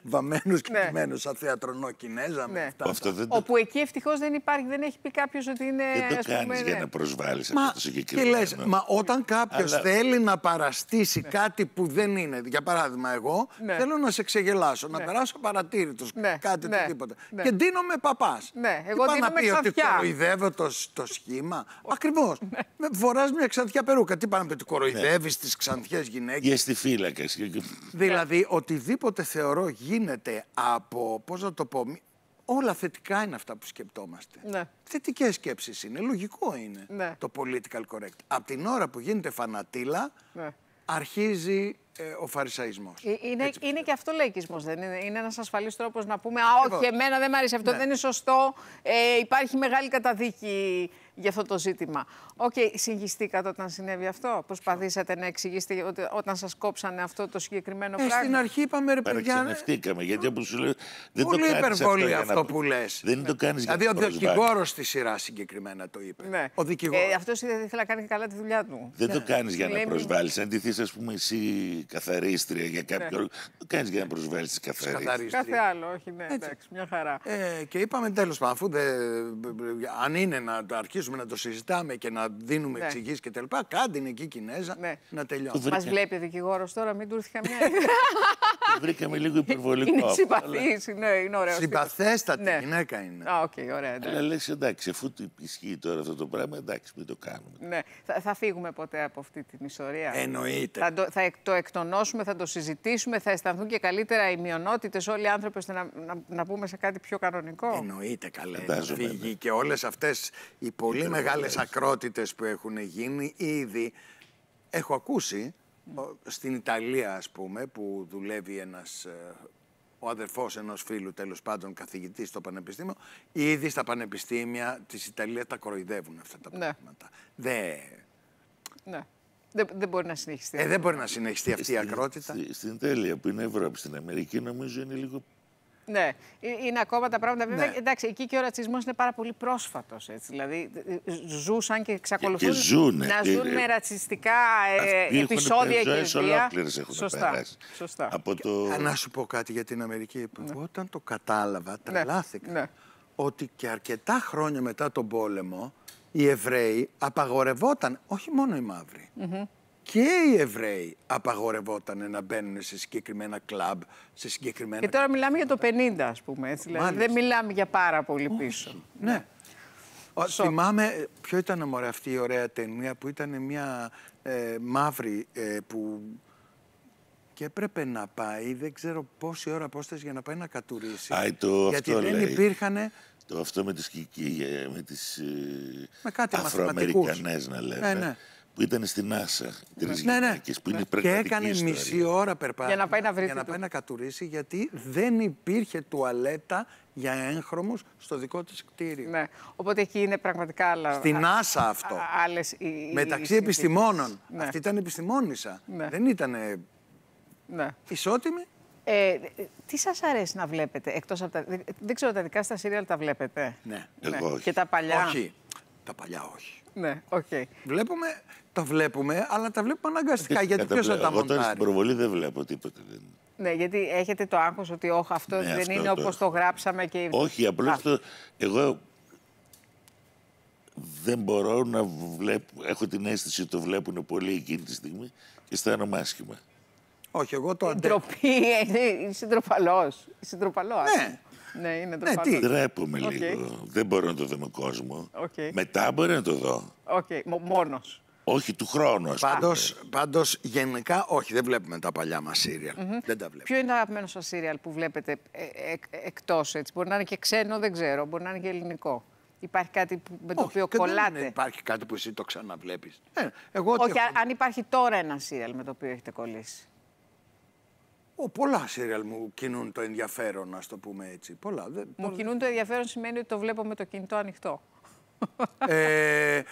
βαμμένος και σαν θεατρονό Κινέζα. Ναι. Αυτά. Όπου εκεί ευτυχώς δεν υπάρχει, δεν έχει πει κάποιος ότι είναι. Δεν το κάνεις για να προσβάλλεις αυτό το μα όταν κάποιος θέλει να παραστήσει κάτι που δεν είναι. Για παράδειγμα, εγώ θέλω να σε ξεγελάσω περάσω, να ναι. περάσω παρατήρητο. Ναι. Κάτι ναι. τίποτα. Ναι. Και ντύνομαι παπάς. Ναι, εγώ Τι να πει ότι κοροϊδεύω το, το σχήμα. Ακριβώς. με ναι. Φοράς μια ξανθιά περούκα. Τι πάνε να πει ότι κοροϊδεύεις ναι. τις ξανθιές γυναίκες. Για στη φύλακα. Δηλαδή, οτιδήποτε θεωρώ γίνεται από. Πώς να το πω. Όλα θετικά είναι αυτά που σκεπτόμαστε. Ναι. Θετικές σκέψεις είναι, λογικό είναι ναι. το political correct. Από την ώρα που γίνεται φανατήλα, ναι αρχίζει ε, ο φαρισαϊσμός. Ε, είναι, είναι και αυτό λαϊκισμός, δεν είναι. Είναι ένας ασφαλής τρόπος να πούμε Α, λοιπόν, όχι, εμένα δεν μου αρέσει αυτό, ναι. δεν είναι σωστό. Ε, υπάρχει μεγάλη καταδίκη για αυτό το ζήτημα. Οκ, okay, συγχυστήκατε όταν συνέβη αυτό. Προσπαθήσατε να εξηγήσετε ότι όταν σας κόψανε αυτό το συγκεκριμένο ε, πράγμα. Στην αρχή είπαμε ρε παιδιά. Ναι. γιατί όπως σου λέω. Δεν Πολύ το υπερβολή αυτό, που λες. Δεν το κάνεις δηλαδή, για Δηλαδή ο δικηγόρο τη σειρά συγκεκριμένα το είπε. Ναι. Ο δικηγόρος. Ε, αυτός ήθελε να κάνει καλά τη δουλειά του. Δεν το ναι. κάνεις για να προσβάλλεις. Αν τη ας πούμε, εσύ καθαρίστρια για κάποιο λόγο. Ναι. Το κάνεις για να προσβάλλεις τις καθαρίστρια. Κάθε άλλο, όχι, ναι, εντάξει, μια χαρά. Ε, και είπαμε τέλος πάντων, αφού αν είναι να αρχίσουμε αρχίζουμε να το συζητάμε και να δίνουμε ναι. εξηγήσεις κτλ. Κάντε είναι εκεί Κινέζα ναι. να τελειώσει. Μας βλέπει ο δικηγόρος τώρα, μην του έρθει καμιά. βρήκαμε λίγο υπερβολικό. Είναι συμπαθή, αλλά... ναι, είναι ωραίο. Συμπαθέστατη ναι. γυναίκα είναι. Α, okay, ωραία, εντάξει. Αλλά λες εντάξει, αφού ισχύει τώρα αυτό το πράγμα, εντάξει, μην το κάνουμε. Ναι. Θα, θα φύγουμε ποτέ από αυτή την ιστορία. Εννοείται. Θα το, θα το εκτονώσουμε, θα το συζητήσουμε, θα αισθανθούν και καλύτερα οι μειονότητες, όλοι οι άνθρωποι, ώστε να, να, να, να, πούμε σε κάτι πιο κανονικό. Εννοείται καλά. Φύγει ναι. και όλες αυτές οι πολύ πολύ μεγάλες ακρότητες που έχουν γίνει ήδη. Έχω ακούσει στην Ιταλία, ας πούμε, που δουλεύει ένας ε, ο αδερφός ενός φίλου, τέλος πάντων, καθηγητής στο πανεπιστήμιο, ήδη στα πανεπιστήμια της Ιταλίας τα κοροϊδεύουν αυτά τα ναι. πράγματα. Ναι. Ναι. Δεν, μπορεί να συνεχιστεί. Ε, δεν μπορεί να συνεχιστεί αυτή η ακρότητα. Στην, Ιταλία που είναι Ευρώπη, στην Αμερική νομίζω είναι λίγο ναι, ε, είναι ακόμα τα πράγματα. Βέβαια, ναι. εντάξει, εκεί και ο ρατσισμός είναι πάρα πολύ πρόσφατος. Δηλαδή, ε, ε, ζούσαν και εξακολουθούν να ζουν με ρατσιστικά ε, επεισόδια και Σωστά. Σωστά. Από το... Να σου πω κάτι για την Αμερική. Ναι. Όταν το κατάλαβα, ναι. τρελάθηκα ναι. ότι και αρκετά χρόνια μετά τον πόλεμο οι Εβραίοι απαγορευόταν, όχι μόνο οι μαύροι και οι Εβραίοι απαγορευόταν να μπαίνουν σε συγκεκριμένα κλαμπ, σε συγκεκριμένα... Και τώρα μιλάμε για το 50, ας πούμε, έτσι, δηλαδή. δεν μιλάμε για πάρα πολύ πίσω. Ναι. Θυμάμαι, ε, ποιο ήταν μωρέ, αυτή η ωραία ταινία που ήταν μια ε, μαύρη ε, που και έπρεπε να πάει, δεν ξέρω πόση ώρα απόσταση για να πάει να κατουρίσει. Ά, το γιατί αυτό δεν υπήρχαν. Το αυτό με τις, ε, με τις με αφροαμερικανές να λέμε. ναι που ήταν στην Άσα. Τρεις ναι, ναι. που είναι ναι. Και έκανε ιστορία. μισή ώρα περπάτημα για να πάει να, βρει για να, πάει να κατουρίσει, γιατί δεν υπήρχε τουαλέτα για έγχρωμους στο δικό της κτίριο. Ναι. Οπότε εκεί είναι πραγματικά άλλα. Στην Άσα αυτό. Α, οι, Μεταξύ επιστημόνων. Ναι. Αυτή ήταν επιστημόνισσα. Ναι. Δεν ήταν. Ναι. Ισότιμη. Ε, τι σας αρέσει να βλέπετε, εκτός από τα... Δεν, ξέρω, τα δικά σας τα σύριαλ τα βλέπετε. Ναι. Εγώ ναι. όχι. Και τα παλιά. Όχι. Τα παλιά όχι. Ναι, οκ. Βλέπουμε, τα βλέπουμε, αλλά τα βλέπουμε αναγκαστικά. γιατί ποιος θα τα μοντάρει. εγώ στην προβολή δεν βλέπω τίποτα. Ναι, γιατί έχετε το άγχος ότι όχι, αυτό ναι, δεν είναι όπως το γράψαμε και... Όχι, απλώς το... Εγώ δεν μπορώ να βλέπω... Έχω την αίσθηση ότι το βλέπουν πολύ εκείνη τη στιγμή και αισθάνομαι άσχημα. Όχι, εγώ το αντέχω. Ντροπή, ε, είσαι ντροπαλός. Ναι, ναι, είναι το ναι, τι. Ντρέπομαι okay. λίγο. Δεν μπορώ να το δω με κόσμο. Μετά μπορεί να το δω. Okay. Μόνος. Όχι του χρόνου, ας Πάντως, γενικά, όχι, δεν βλέπουμε τα παλιά μας σύριαλ. Δεν τα βλέπουμε. Ποιο είναι το αγαπημένο σας σύριαλ που βλέπετε ε, ε εκτός έτσι. Μπορεί να είναι και ξένο, δεν ξέρω. Μπορεί να είναι και ελληνικό. Υπάρχει κάτι με το οποίο κολλάτε. Δεν υπάρχει κάτι που εσύ το ξαναβλέπεις. Ε, ε όχι, έχω... αν υπάρχει τώρα ένα σύριαλ με το οποίο έχετε κολλήσει. Ο, πολλά σεριαλ μου κινούν το ενδιαφέρον, ας το πούμε έτσι. Πολλά, μου κινούν το ενδιαφέρον σημαίνει ότι το βλέπω με το κινητό ανοιχτό. Ε,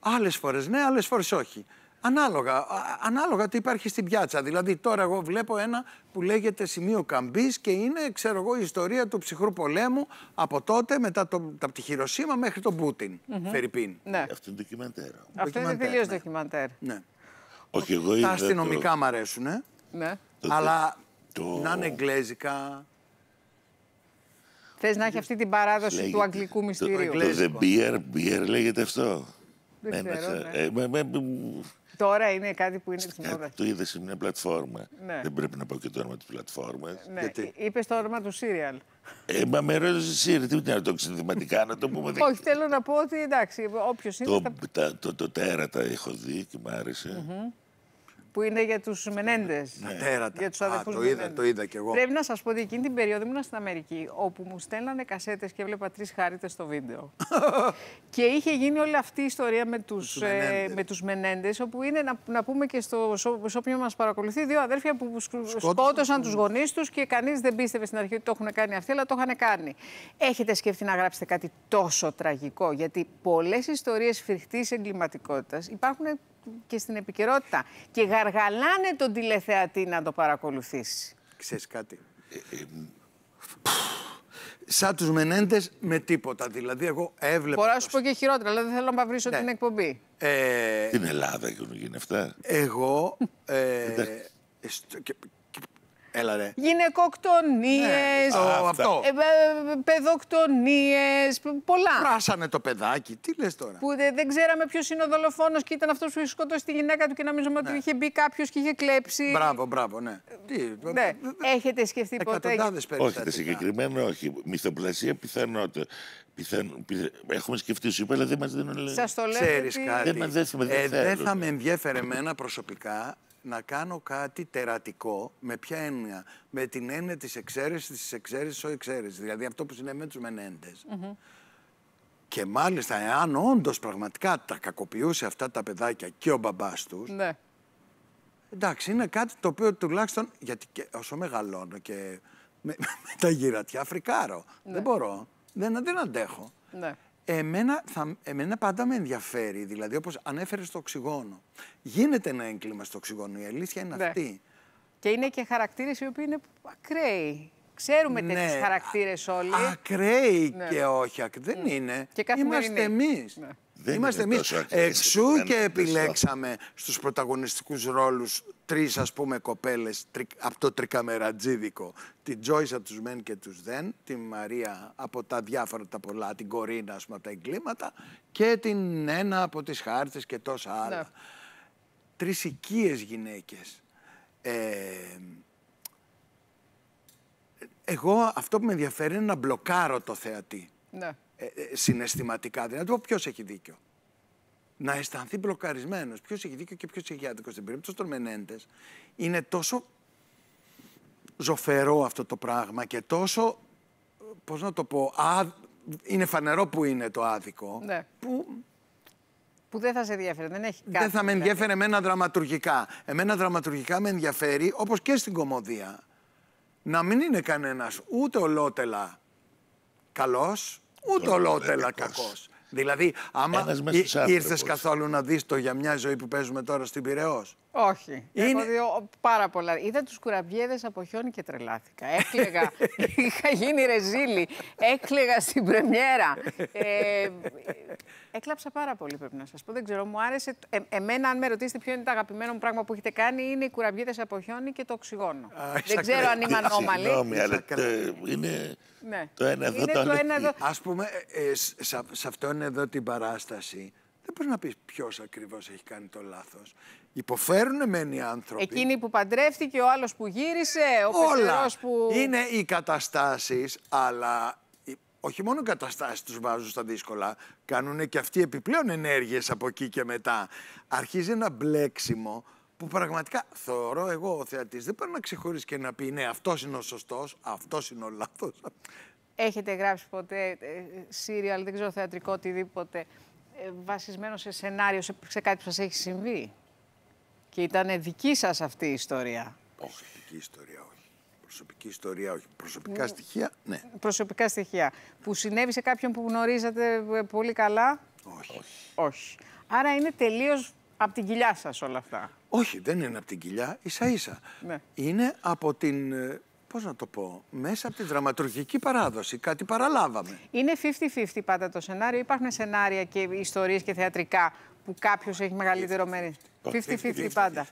άλλες φορές ναι, άλλες φορές όχι. Ανάλογα, ανάλογα τι υπάρχει στην πιάτσα. Δηλαδή τώρα εγώ βλέπω ένα που λέγεται σημείο καμπής και είναι, ξέρω εγώ, η ιστορία του ψυχρού πολέμου από τότε, μετά το, από τη Χειροσύμα μέχρι τον Πούτιν, mm -hmm. Φερρυπίν. Ναι. Ε, αυτό είναι ντοκιμαντέρ. Αυτό είναι ναι. ντοκιμαντέρ. Ναι. Όχι, εγώ Τα αστυνομικά το... αρέσουν, Ναι. Αλλά το... να είναι εγγλέζικα. Θες να έχει αυτή την παράδοση λέγεται, του αγγλικού μυστηρίου. Το, το the beer, beer λέγεται αυτό. Δεν ναι, ξέρω, ναι. Ε, με, με, Τώρα είναι κάτι που είναι της ε, μόδας. Το είδες σε μια πλατφόρμα. Ναι. Δεν πρέπει να πω και το όνομα της πλατφόρμας. Ναι. Γιατί... Ε, Είπες το όνομα του Σύριαλ. Ε, μα με ρώτησες Σύριαλ, τι να το συνθηματικά να το πούμε. Όχι, θέλω να πω ότι εντάξει, όποιος είναι. Το, θα... τα... το, το, τέρατα έχω δει και μ' άρεσε. Mm -hmm που είναι για τους Μενέντες. Ναι. Τα Για τους αδερφούς Το είδα, το είδα κι εγώ. Πρέπει να σας πω ότι εκείνη την περίοδο ήμουν στην Αμερική, όπου μου στέλνανε κασέτες και έβλεπα τρεις χάριτες στο βίντεο. και είχε γίνει όλη αυτή η ιστορία με τους ε, με τους Μενέντες, όπου είναι να, πούμε και στο όποιο μας παρακολουθεί δύο αδέρφια που σκότωσαν τους γονεί τους και κανείς δεν πίστευε στην αρχή ότι το έχουν κάνει αυτοί, αλλά το είχαν κάνει. Έχετε σκεφτεί να γράψετε κάτι τόσο τραγικό, γιατί πολλές ιστορίες φρικτής εγκληματικότητας υπάρχουν και στην επικαιρότητα. Και γαργαλάνε τον τηλεθεατή να το παρακολουθήσει. Ξέρεις κάτι. σαν τους Μενέντες με τίποτα. Δηλαδή, εγώ έβλεπα. Μπορώ να σου πω και χειρότερα, αλλά δεν θέλω να παυρίσω ναι. την εκπομπή. Ε, την Ελλάδα έχουν γίνει αυτά. Εγώ. Ε, Έλα, ρε. Γυναικοκτονίες, ναι, ε, ε, παιδοκτονίες, πολλά. Πράσανε το παιδάκι, τι λες τώρα. Που δεν, δεν ξέραμε ποιος είναι ο δολοφόνος και ήταν αυτός που είχε σκοτώσει τη γυναίκα του και νομίζαμε ότι ναι. είχε μπει κάποιος και είχε κλέψει. Μπράβο, μπράβο, ναι. Τι, ναι. Ε, έχετε σκεφτεί ποτέ. Όχι, συγκεκριμένα, όχι. Μυθοπλασία πιθανότητα. Έχουμε σκεφτεί σου αλλά δεν μας δίνουν Σας το λέω. κάτι. Δεν, δεν θα ναι. με ενδιέφερε εμένα προσωπικά να κάνω κάτι τερατικό, με ποια έννοια, με την έννοια της εξαίρεσης, της εξαίρεσης, ο εξαίρεσης, δηλαδή αυτό που συνέβη με τους μενέντες. Και μάλιστα, εάν όντως πραγματικά τα κακοποιούσε αυτά τα παιδάκια και ο μπαμπάς τους, ναι. εντάξει, είναι κάτι το οποίο τουλάχιστον, γιατί και όσο μεγαλώνω και με, τα γυρατιά φρικάρω, ναι. δεν μπορώ, δεν, αντέχω. Ναι. Εμένα, θα, εμένα πάντα με ενδιαφέρει, δηλαδή όπως ανέφερες στο οξυγόνο. Γίνεται ένα έγκλημα στο οξυγόνο, η αλήθεια είναι ναι. αυτή. Και είναι και χαρακτήρες οι οποίοι είναι ακραίοι. Ξέρουμε ναι. τέτοιες χαρακτήρες όλοι. Ακραίοι ναι. και όχι, δεν ναι. είναι. Και Είμαστε εμείς. Είμαστε εμεί. Εξού και επιλέξαμε στους πρωταγωνιστικούς ρόλους τρεις, ας πούμε, κοπέλες από το τρικαμερατζίδικο. Την Τζόισα, τους Μεν και τους Δεν, την Μαρία από τα διάφορα τα πολλά, την Κορίνα, ας πούμε, τα εγκλήματα και την Ένα από τις χάρτες και τόσα άλλα. Ναι. Τρεις οικίες γυναίκες. Ε, εγώ αυτό που με ενδιαφέρει είναι να μπλοκάρω το θεατή. Ναι. Ε, ε, συναισθηματικά δυνατό. Ποιος έχει δίκιο. Να αισθανθεί μπλοκαρισμένος. Ποιος έχει δίκιο και ποιος έχει άδικο. Στην περίπτωση των Μενέντες είναι τόσο ζωφερό αυτό το πράγμα και τόσο. Πώς να το πω. Α, είναι φανερό που είναι το άδικο. Ναι. Που που δεν θα σε ενδιαφέρει, δεν έχει κάτι. Δεν θα με ενδιαφέρει εμένα δραματουργικά. Εμένα δραματουργικά με ενδιαφέρει, όπως και στην κομμωδία, να μην είναι κανένας ούτε ολότελα καλός, Ούτε ολότελα κακό. Δηλαδή, άμα ήρθε καθόλου να δεις το για μια ζωή που παίζουμε τώρα στην Πυραιό. Όχι. Είναι... πάρα πολλά. Είδα τους κουραμπιέδες από χιόνι και τρελάθηκα. Έκλεγα. Είχα γίνει ρεζίλη. Έκλεγα στην πρεμιέρα. Ε, έκλαψα πάρα πολύ, πρέπει να σας πω. Δεν ξέρω, μου άρεσε. Ε, εμένα, αν με ρωτήσετε ποιο είναι το αγαπημένο μου πράγμα που έχετε κάνει, είναι οι κουραμπιέδες από χιόνι και το οξυγόνο. Δεν ξέρω αν είμαι ανώμαλη. Συγγνώμη, αλλά ε, είναι. Ναι. Το ένα εδώ, είναι το, ένα Ας πούμε, ε, σε αυτόν εδώ την παράσταση, δεν μπορείς να πεις ποιος ακριβώς έχει κάνει το λάθος. Υποφέρουν μεν οι άνθρωποι. Εκείνη που παντρεύτηκε, ο άλλος που γύρισε, ο πεθερό που. Είναι οι καταστάσεις, αλλά όχι μόνο οι καταστάσεις τους βάζουν στα δύσκολα, κάνουν και αυτοί επιπλέον ενέργειες από εκεί και μετά. Αρχίζει ένα μπλέξιμο που πραγματικά θεωρώ εγώ ο θεατής δεν πρέπει να ξεχωρίσει και να πει ναι, αυτός είναι ο σωστός, αυτός είναι ο λάθος. Έχετε γράψει ποτέ σύριαλ, ε, ε, ε, δεν ξέρω θεατρικό οτιδήποτε, ε, βασισμένο σε σενάριο, σε, σε κάτι που σας έχει συμβεί. Και ήταν δική σας αυτή η ιστορία. Προσωπική ιστορία, όχι. Προσωπική ιστορία, όχι. Προσωπικά στοιχεία, ναι. Προσωπικά στοιχεία. Που συνέβη σε κάποιον που γνωρίζατε ε, πολύ καλά. Όχι. Όχι. Άρα είναι τελείως από την κοιλιά σας όλα αυτά. Όχι, δεν είναι από την κοιλιά, ίσα ίσα. Ναι. Είναι από την ε, πώς να το πω, μέσα από τη δραματουργική παράδοση. Κάτι παραλάβαμε. Είναι 50-50 πάντα το σενάριο. Υπάρχουν σενάρια και ιστορίες και θεατρικά που κάποιος έχει μεγαλύτερο μέρος. 50-50 πάντα.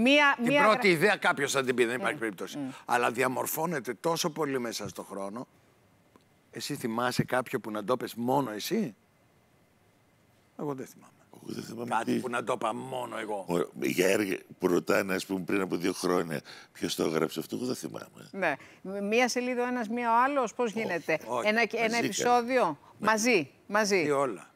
Μία, την μία... πρώτη ιδέα κάποιος θα την πει, δεν υπάρχει ε, περίπτωση. Ε. Αλλά διαμορφώνεται τόσο πολύ μέσα στον χρόνο. Εσύ θυμάσαι κάποιο που να το πες μόνο εσύ. Εγώ δεν θυμάμαι. Δεν Κάτι που να το είπα μόνο εγώ. Για έργα που ρωτάνε, α πούμε, πριν από δύο χρόνια, ποιος το έγραψε αυτό, εγώ δεν θυμάμαι. Ναι. Μία σελίδα ο ένας, μία ο άλλος, πώς γίνεται. Ένα, ένα επεισόδιο. Ναι. Μαζί. Μαζί. όλα.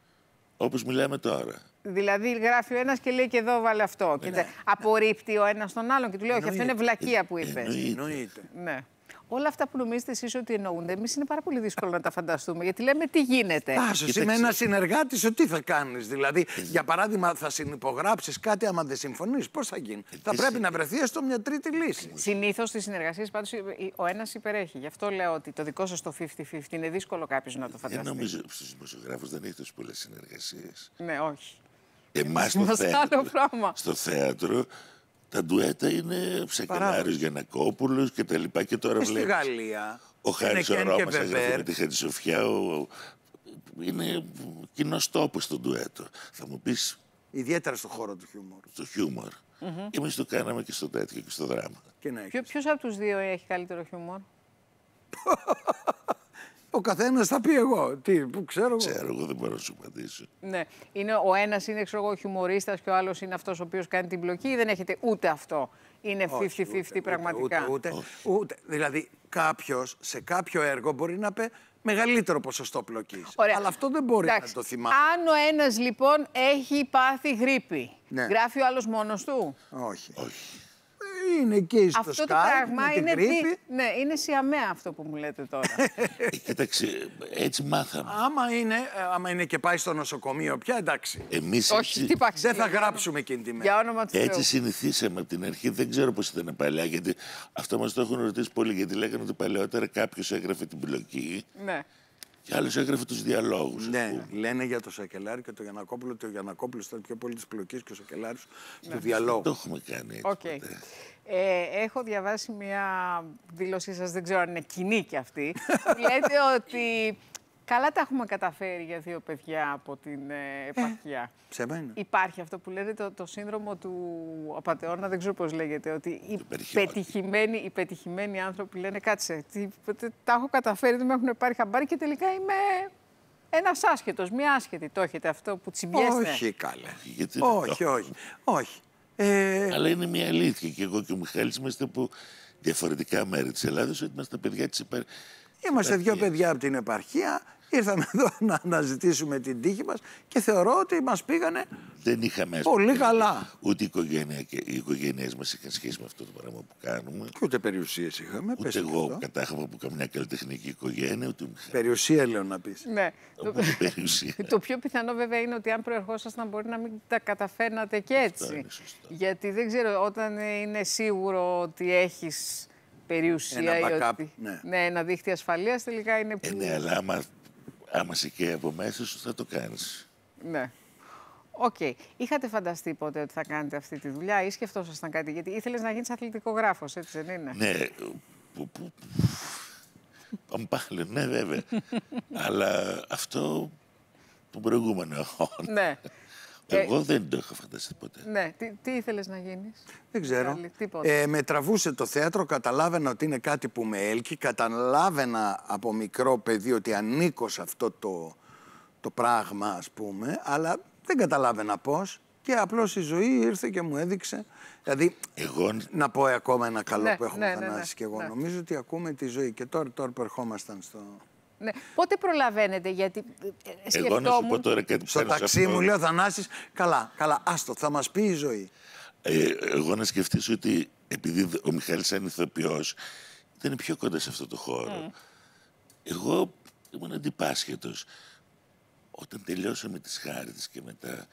Όπως μιλάμε τώρα. Δηλαδή γράφει ο ένας και λέει και εδώ βάλε αυτό. Ναι. Και απορρίπτει ο ένας τον άλλον και του λέει, Όχι, αυτό είναι βλακεία ε, που είπες. Εννοείται. Ναι όλα αυτά που νομίζετε εσείς ότι εννοούνται, εμείς είναι πάρα πολύ δύσκολο να τα φανταστούμε. Γιατί λέμε τι γίνεται. Τάσο, είμαι ένας συνεργάτης τι θα κάνεις. Δηλαδή, για παράδειγμα, θα συνυπογράψεις κάτι άμα δεν συμφωνείς. Πώς θα γίνει. Θα πρέπει να βρεθεί έστω μια τρίτη λύση. Συνήθως στις συνεργασίες πάντως ο ένας υπερέχει. Γι' αυτό λέω ότι το δικό σας το 50-50 είναι δύσκολο κάποιος να το ε, φανταστεί. Δεν νομίζω στους δημοσιογράφους δεν έχεις πολλές συνεργασίες. Ναι, όχι. Εμάς στο στο θέατρο τα ντουέτα είναι ψεκενάριος Γιανακόπουλος και τα λοιπά. Και τώρα και στη Γαλλία. Ο Χάρης ο έγραφε με τη Χατζησοφιά, ο... είναι κοινός τόπος το ντουέτο. Θα μου πεις, Ιδιαίτερα στο χώρο του χιούμορ. Στο χιούμορ. Εμείς το κάναμε και στο τέτοιο και στο δράμα. Ποιο, ποιος από τους δύο έχει καλύτερο χιούμορ. Ο καθένας θα πει εγώ. Τι, που ξέρω. Ξέρω, εγώ δεν μπορώ να σου απαντήσω. Ναι. Είναι, ο ένας είναι ξέρω εγώ, χιουμορίστας και ο άλλος είναι αυτός ο οποίος κάνει την πλοκή. Δεν έχετε ούτε αυτό. Είναι 50-50 πραγματικά. Ούτε, ούτε, ούτε, Δηλαδή, κάποιος σε κάποιο έργο μπορεί να πει μεγαλύτερο ποσοστό πλοκή. Αλλά αυτό δεν μπορεί να το θυμάται. Αν ο ένας λοιπόν έχει πάθει γρήπη, ναι. γράφει ο άλλος μόνος του. Όχι είναι εκεί στο αυτό το πράγμα είναι, τι, ναι, είναι σιαμέα αυτό που μου λέτε τώρα. Κοίταξε, έτσι μάθαμε. Άμα είναι, ε, άμα είναι και πάει στο νοσοκομείο πια, εντάξει. Εμείς Όχι, έτσι... Δεν θα γράψουμε εκείνη τη μέρα. έτσι συνηθίσαμε από την αρχή. Δεν ξέρω πώς ήταν παλιά, γιατί αυτό μας το έχουν ρωτήσει πολύ. Γιατί λέγανε ότι παλαιότερα κάποιος έγραφε την πλοκή. Ναι. Και άλλος έγραφε τους διαλόγους. Ναι, λένε για το Σακελάρη και το Γιανακόπουλο ότι ο Γιανακόπουλος ήταν πιο πολύ της πλοκής και ο Σακελάρης ναι. του διαλόγου. το έχουμε κάνει Okay. Ε, έχω διαβάσει μια δήλωσή σας, δεν ξέρω αν είναι κοινή κι αυτή. Λέτε ότι καλά τα έχουμε καταφέρει για δύο παιδιά από την ε, επαρχιά. Ε, Υπάρχει αυτό που λέτε το, το σύνδρομο του απατεώνα, δεν ξέρω πώς λέγεται, ότι οι πετυχημένοι, οι πετυχημένοι άνθρωποι λένε κάτσε, τι, τα έχω καταφέρει, δεν με έχουν πάρει χαμπάρι και τελικά είμαι ένας άσχετος, μία άσχετη. Το έχετε αυτό που τσιμπιέστε. Όχι, καλά. όχι, όχι, όχι. Ε... Αλλά είναι μια αλήθεια. Και εγώ και ο Μιχάλης είμαστε από διαφορετικά μέρη της Ελλάδας ότι είμαστε παιδιά της υπερ... Είμαστε δύο παιδιά από την επαρχία. Ήρθαμε εδώ να αναζητήσουμε την τύχη μας και θεωρώ ότι μας πήγανε Δεν είχαμε πολύ καλά. Ούτε οι, οικογένεια, οι οικογένειές μας είχαν σχέση με αυτό το πράγμα που κάνουμε. Και ούτε περιουσίες είχαμε. Ούτε πες εγώ κατάχαμε από καμιά καλλιτεχνική οικογένεια. Ούτε Περιουσία λέω να πεις. Ναι. το πιο πιθανό βέβαια είναι ότι αν προερχόσασταν μπορεί να μην τα καταφέρνατε και έτσι. Αυτό είναι σωστό. Γιατί δεν ξέρω όταν είναι σίγουρο ότι έχεις περιουσία ή ότι... Ναι. ναι, ένα δίχτυ ασφαλείας τελικά είναι... Ε, ναι, αλλά άμα, άμα σε καίει από μέσα σου θα το κάνεις. Ναι. Οκ. Okay. Είχατε φανταστεί ποτέ ότι θα κάνετε αυτή τη δουλειά ή σκεφτόσασταν κάτι, γιατί ήθελες να γίνεις αθλητικογράφος, έτσι δεν είναι. Ναι. Πάμε πάλι, ναι βέβαια. αλλά αυτό τον προηγούμενο Ναι. Ε, εγώ δεν το είχα φανταστεί ποτέ. Ναι. Τι, τι ήθελες να γίνεις. Δεν ξέρω. Ε, με τραβούσε το θέατρο, καταλάβαινα ότι είναι κάτι που με έλκει. Καταλάβαινα από μικρό παιδί ότι ανήκω σε αυτό το, το πράγμα, ας πούμε, αλλά δεν καταλάβαινα πώς. Και απλώς η ζωή ήρθε και μου έδειξε. Δηλαδή, εγώ... να πω ακόμα ένα καλό ναι, που έχω ναι, και ναι, εγώ. Ναι. Νομίζω ότι ακούμε τη ζωή. Και τώρα, τώρα που ερχόμασταν στο. Ναι. Πότε προλαβαίνετε, γιατί σκεφτόμουν... Εγώ να σου πω τώρα κάτι Στο ταξί μου λέει ο καλά, καλά, άστο, θα μας πει η ζωή. Ε, εγώ να σκεφτείς ότι επειδή ο Μιχάλης ήταν ήταν πιο κοντά σε αυτό το χώρο. Mm. Εγώ ήμουν αντιπάσχετος. Όταν τελειώσαμε τις χάρτες και μετά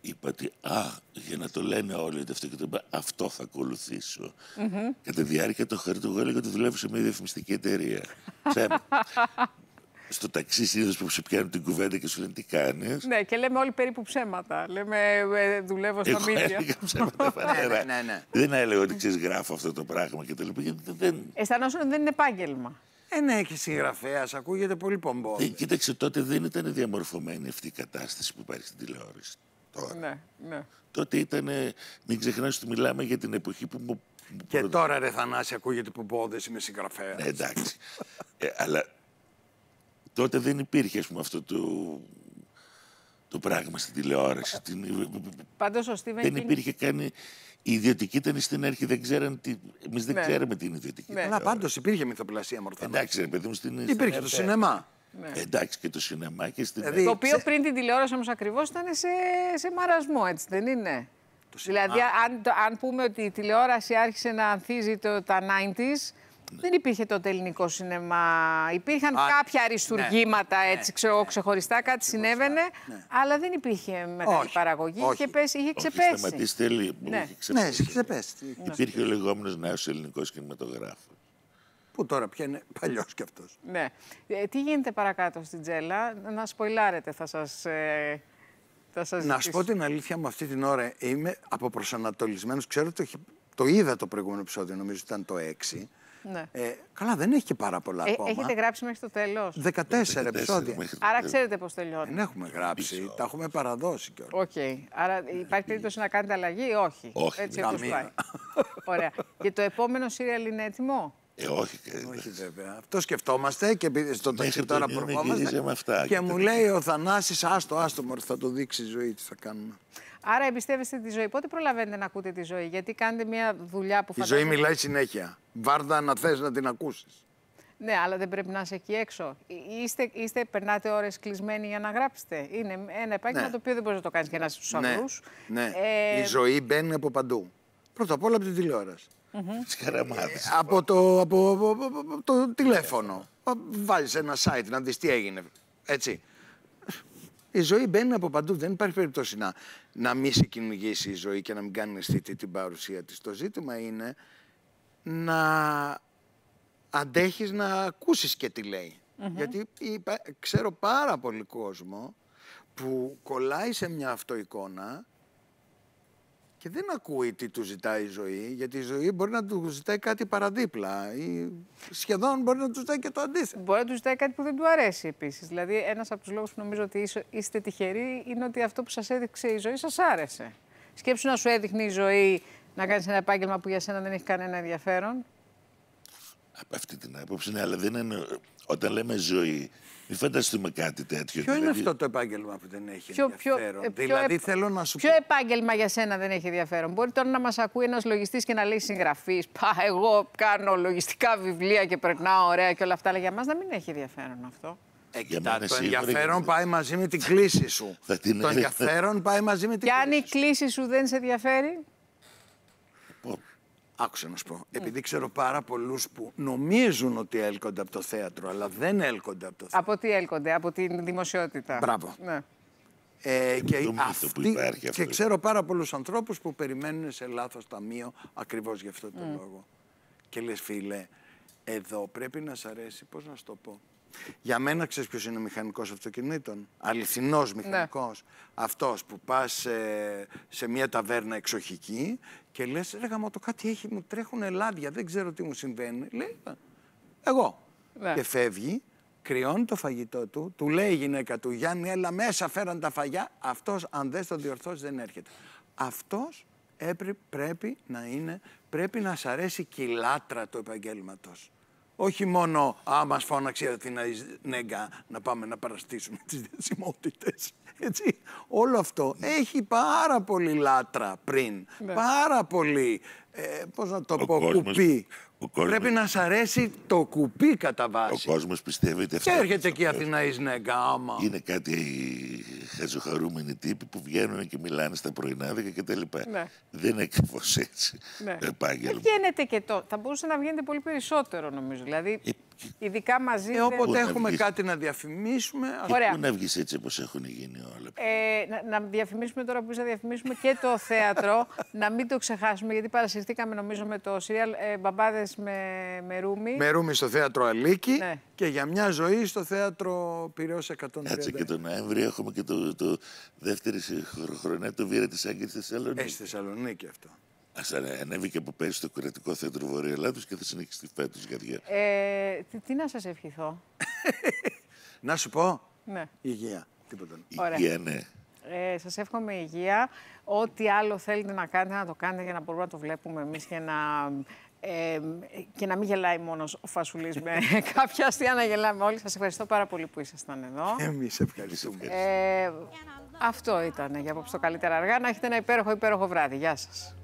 είπα ότι α, για να το λένε όλοι ότι αυτό και το είπα, αυτό θα ακολουθήσω. Mm-hmm. Κατά τη διάρκεια το εγώ έλεγα ότι δουλεύω σε μια διαφημιστική εταιρεία. στο ταξί συνήθως που σε πιάνουν την κουβέντα και σου λένε τι κάνεις. Ναι, και λέμε όλοι περίπου ψέματα. Λέμε ε, δουλεύω στα έλεγα ψέματα ναι, ναι, ναι, ναι. Δεν έλεγα ότι ξέρεις, γράφω αυτό το πράγμα και τα λοιπά. Δεν... Αισθανόσουν ότι δεν είναι επάγγελμα. Ε, ναι, και συγγραφέας, ακούγεται πολύ πομπό. Ε, κοίταξε, τότε δεν ήταν διαμορφωμένη αυτή η κατάσταση που υπάρχει στην τηλεόραση. Ναι, ναι. Τότε ήταν, μην ξεχνάς ότι μιλάμε για την εποχή που Και τώρα ρε Θανάση ακούγεται που δεν είμαι συγγραφέας. Ναι, εντάξει. Ε, αλλά τότε δεν υπήρχε ας πούμε, αυτό το, το πράγμα στην τηλεόραση. Την... Πάντως ο Στίβεν Δεν υπήρχε καν... Η ιδιωτική ήταν στην αρχή, δεν ξέραν τι. Εμείς δεν ναι. ξέραμε την ιδιωτική. Ναι. Αλλά πάντως υπήρχε μυθοπλασία μορφή. Εντάξει, ρε παιδί μου στην. Υπήρχε το σινεμά. Ναι. Εντάξει και το σινεμά και στην δηλαδή, Το οποίο πριν την τηλεόραση όμως ακριβώς ήταν σε, σε μαρασμό, έτσι δεν είναι. δηλαδή, αν, αν πούμε ότι η τηλεόραση άρχισε να ανθίζει το, τα 90 ναι. Δεν υπήρχε τότε ελληνικό σινεμά. Υπήρχαν Α, κάποια ναι. αριστουργήματα ναι, έτσι, ναι, ξεχωριστά, κάτι συνέβαινε, αλλά δεν υπήρχε μεγάλη όχι, παραγωγή. Όχι, είχε, πέσει, είχε ξεπέσει. Όχι, σταματήσει τελείω. Ναι, ξεπέσει. Υπήρχε ο λεγόμενος νέος ελληνικός κινηματογράφος. Που τώρα πια είναι παλιός κι αυτός. Ναι. Ε, τι γίνεται παρακάτω στην Τζέλα, να σποιλάρετε, θα σας. Ε, σας να σου πω την αλήθεια μου, αυτή την ώρα είμαι από αποπροσανατολισμένος. Ξέρω ότι το είδα το προηγούμενο επεισόδιο, νομίζω ήταν το 6. Ναι. Ε, καλά, δεν έχει και πάρα πολλά ε, ακόμα. Έχετε γράψει μέχρι το τέλος. 14, 14 επεισόδια. Μέχρι... Άρα ξέρετε πώς τελειώνει. Δεν έχουμε γράψει, τα έχουμε παραδώσει κιόλας. Οκ. Okay. Άρα υπάρχει περίπτωση να κάνετε αλλαγή ή όχι. όχι Έτσι όπως πάει. Ωραία. και το επόμενο σύριαλ είναι έτοιμο. Ε, όχι, ε, όχι βέβαια. Αυτό σκεφτόμαστε και στο ταξίδι τώρα και μου λέει ο θανάσης άστο, άστο μωρέ, θα το δείξει η ζωή τι θα κάνουμε. Άρα εμπιστεύεστε τη ζωή. Πότε προλαβαίνετε να ακούτε τη ζωή, γιατί κάνετε μια δουλειά που φαντάζομαι... Η ζωή μιλάει συνέχεια. Βάρδα να θέ να την ακούσεις. Ναι, αλλά δεν πρέπει να είσαι εκεί έξω. Ε, είστε, είστε περνάτε ώρες κλεισμένοι για να γράψετε. Είναι ένα επάγγελμα ναι. το οποίο δεν μπορείς να το κάνεις και να είσαι στους ναι. ναι. Ε, η ζωή μπαίνει από παντού. Πρώτα απ' όλα από την τηλεόραση. Mm-hmm. Ε, από, το, από, το τηλέφωνο. Βάλει ένα site να δεις τι έγινε. Έτσι. Η ζωή μπαίνει από παντού. Δεν υπάρχει περίπτωση να, να μην σε κυνηγήσει η ζωή και να μην κάνεις αισθητή την παρουσία της. Το ζήτημα είναι να αντέχεις να ακούσεις και τι λέει. Mm-hmm. Γιατί ξέρω πάρα πολύ κόσμο που κολλάει σε μια αυτοεικόνα και δεν ακούει τι του ζητάει η ζωή, γιατί η ζωή μπορεί να του ζητάει κάτι παραδίπλα ή σχεδόν μπορεί να του ζητάει και το αντίθετο. Μπορεί να του ζητάει κάτι που δεν του αρέσει επίσης. Δηλαδή, ένας από τους λόγους που νομίζω ότι είστε τυχεροί είναι ότι αυτό που σας έδειξε η ζωή σας άρεσε. Σκέψου να σου έδειχνε η ζωή να κάνεις ένα επάγγελμα που για σένα δεν έχει κανένα ενδιαφέρον από αυτή την άποψη. Ναι, αλλά δεν είναι. Όταν λέμε ζωή, μην φανταστούμε κάτι τέτοιο. Ποιο δηλαδή... είναι αυτό το επάγγελμα που δεν έχει ποιο, ενδιαφέρον. Ε, ποιο, δηλαδή, ποιο, θέλω να σου ποιο επάγγελμα για σένα δεν έχει ενδιαφέρον. Μπορεί τώρα να μας ακούει ένας λογιστής και να λέει συγγραφή. Πα, εγώ κάνω λογιστικά βιβλία και περνάω ωραία και όλα αυτά. Αλλά για μας να μην έχει ενδιαφέρον αυτό. Ε, κοιτά, το ενδιαφέρον πάει μαζί με την κλίση σου. Θα την... Το ενδιαφέρον πάει μαζί με την κλίση σου. Και αν η κλίση σου δεν σε ενδιαφέρει. Άκουσα να σου πω. Ναι. Επειδή ξέρω πάρα πολλούς που νομίζουν ότι έλκονται από το θέατρο, αλλά δεν έλκονται από το θέατρο. Από τι έλκονται, από την δημοσιότητα. Μπράβο. Ναι. Ε, και, αυτοί, και ξέρω πάρα πολλούς ανθρώπους που περιμένουν σε λάθος ταμείο ακριβώς γι' αυτό το ναι. λόγο. Και λες, φίλε, εδώ πρέπει να σ' αρέσει, πώς να σου το πω. Για μένα, ξέρεις ποιος είναι ο μηχανικός αυτοκινήτων. Αληθινός μηχανικό. Ναι. Αυτός που πας ε, σε, μια ταβέρνα εξοχική και λες: Ρε το κάτι έχει, μου τρέχουν ελάδια, δεν ξέρω τι μου συμβαίνει. Λέει: «Ε, Εγώ. Ναι. Και φεύγει, κρυώνει το φαγητό του, του λέει η γυναίκα του: Γιάννη, έλα μέσα, φέραν τα φαγιά. Αυτός, αν δεν το διορθώσεις, δεν έρχεται. Αυτός πρέπει να είναι, πρέπει να σ' αρέσει και η λάτρα του επαγγέλματος όχι μόνο άμα μας φώναξε η Αθήνα Νέγκα να πάμε να παραστήσουμε τις διασημότητες». Έτσι. Όλο αυτό έχει πάρα πολύ λάτρα πριν. Ναι. Πάρα πολύ, ε, πώς να το ο πω, κουπί. Πρέπει να σ' αρέσει το κουπί κατά βάση. Ο κόσμος πιστεύει ότι... Και έρχεται και η Αθήνα Νέγκα, άμα. Είναι κάτι χαζοχαρούμενοι τύποι που βγαίνουν και μιλάνε στα πρωινάδικα και τα ναι. Δεν είναι ακριβώς έτσι ναι. επάγγελμα. Δεν βγαίνετε και το. Θα μπορούσε να βγαίνετε πολύ περισσότερο νομίζω. Δηλαδή... Ε, Ειδικά μαζί. Ε, όποτε έχουμε κάτι να διαφημίσουμε. Και Ωραία. Πού να βγεις έτσι όπως έχουν γίνει όλα. Ε, να, να διαφημίσουμε τώρα που να διαφημίσουμε και το θέατρο. να μην το ξεχάσουμε, γιατί παρασυρθήκαμε νομίζω με το σύριαλ ε, Μπαμπάδες με, με Ρούμι. Με Ρούμι στο θέατρο Αλίκη. Ναι. Και για μια ζωή στο θέατρο Πυραιός 130. Κάτσε και τον Νοέμβρη έχουμε και το, το δεύτερη χρονιά του Βίρε τη Άγκη Θεσσαλονίκη. Ε, στη Θεσσαλονίκη αυτό ανέβηκε από πέρσι στο Κρατικό Θέατρο Βορείου Ελλάδος και θα συνεχίσει φέτος, παιδιά. Ε, τι, τι να σας ευχηθώ. να σου πω. Ναι. Υγεία. Τίποτα. Υγεία, ναι. Ε, σας εύχομαι υγεία. Ό,τι άλλο θέλετε να κάνετε, να το κάνετε για να μπορούμε να το βλέπουμε εμείς και να ε, και να μην γελάει μόνος ο Φασουλής με κάποια αστεία, να γελάμε όλοι. Σας ευχαριστώ πάρα πολύ που ήσασταν εδώ. Εμείς ευχαριστούμε. Ε, αυτό ήταν για απόψε το καλύτερα αργά. Να έχετε ένα υπέροχο, υπέροχο βράδυ. Γεια σας.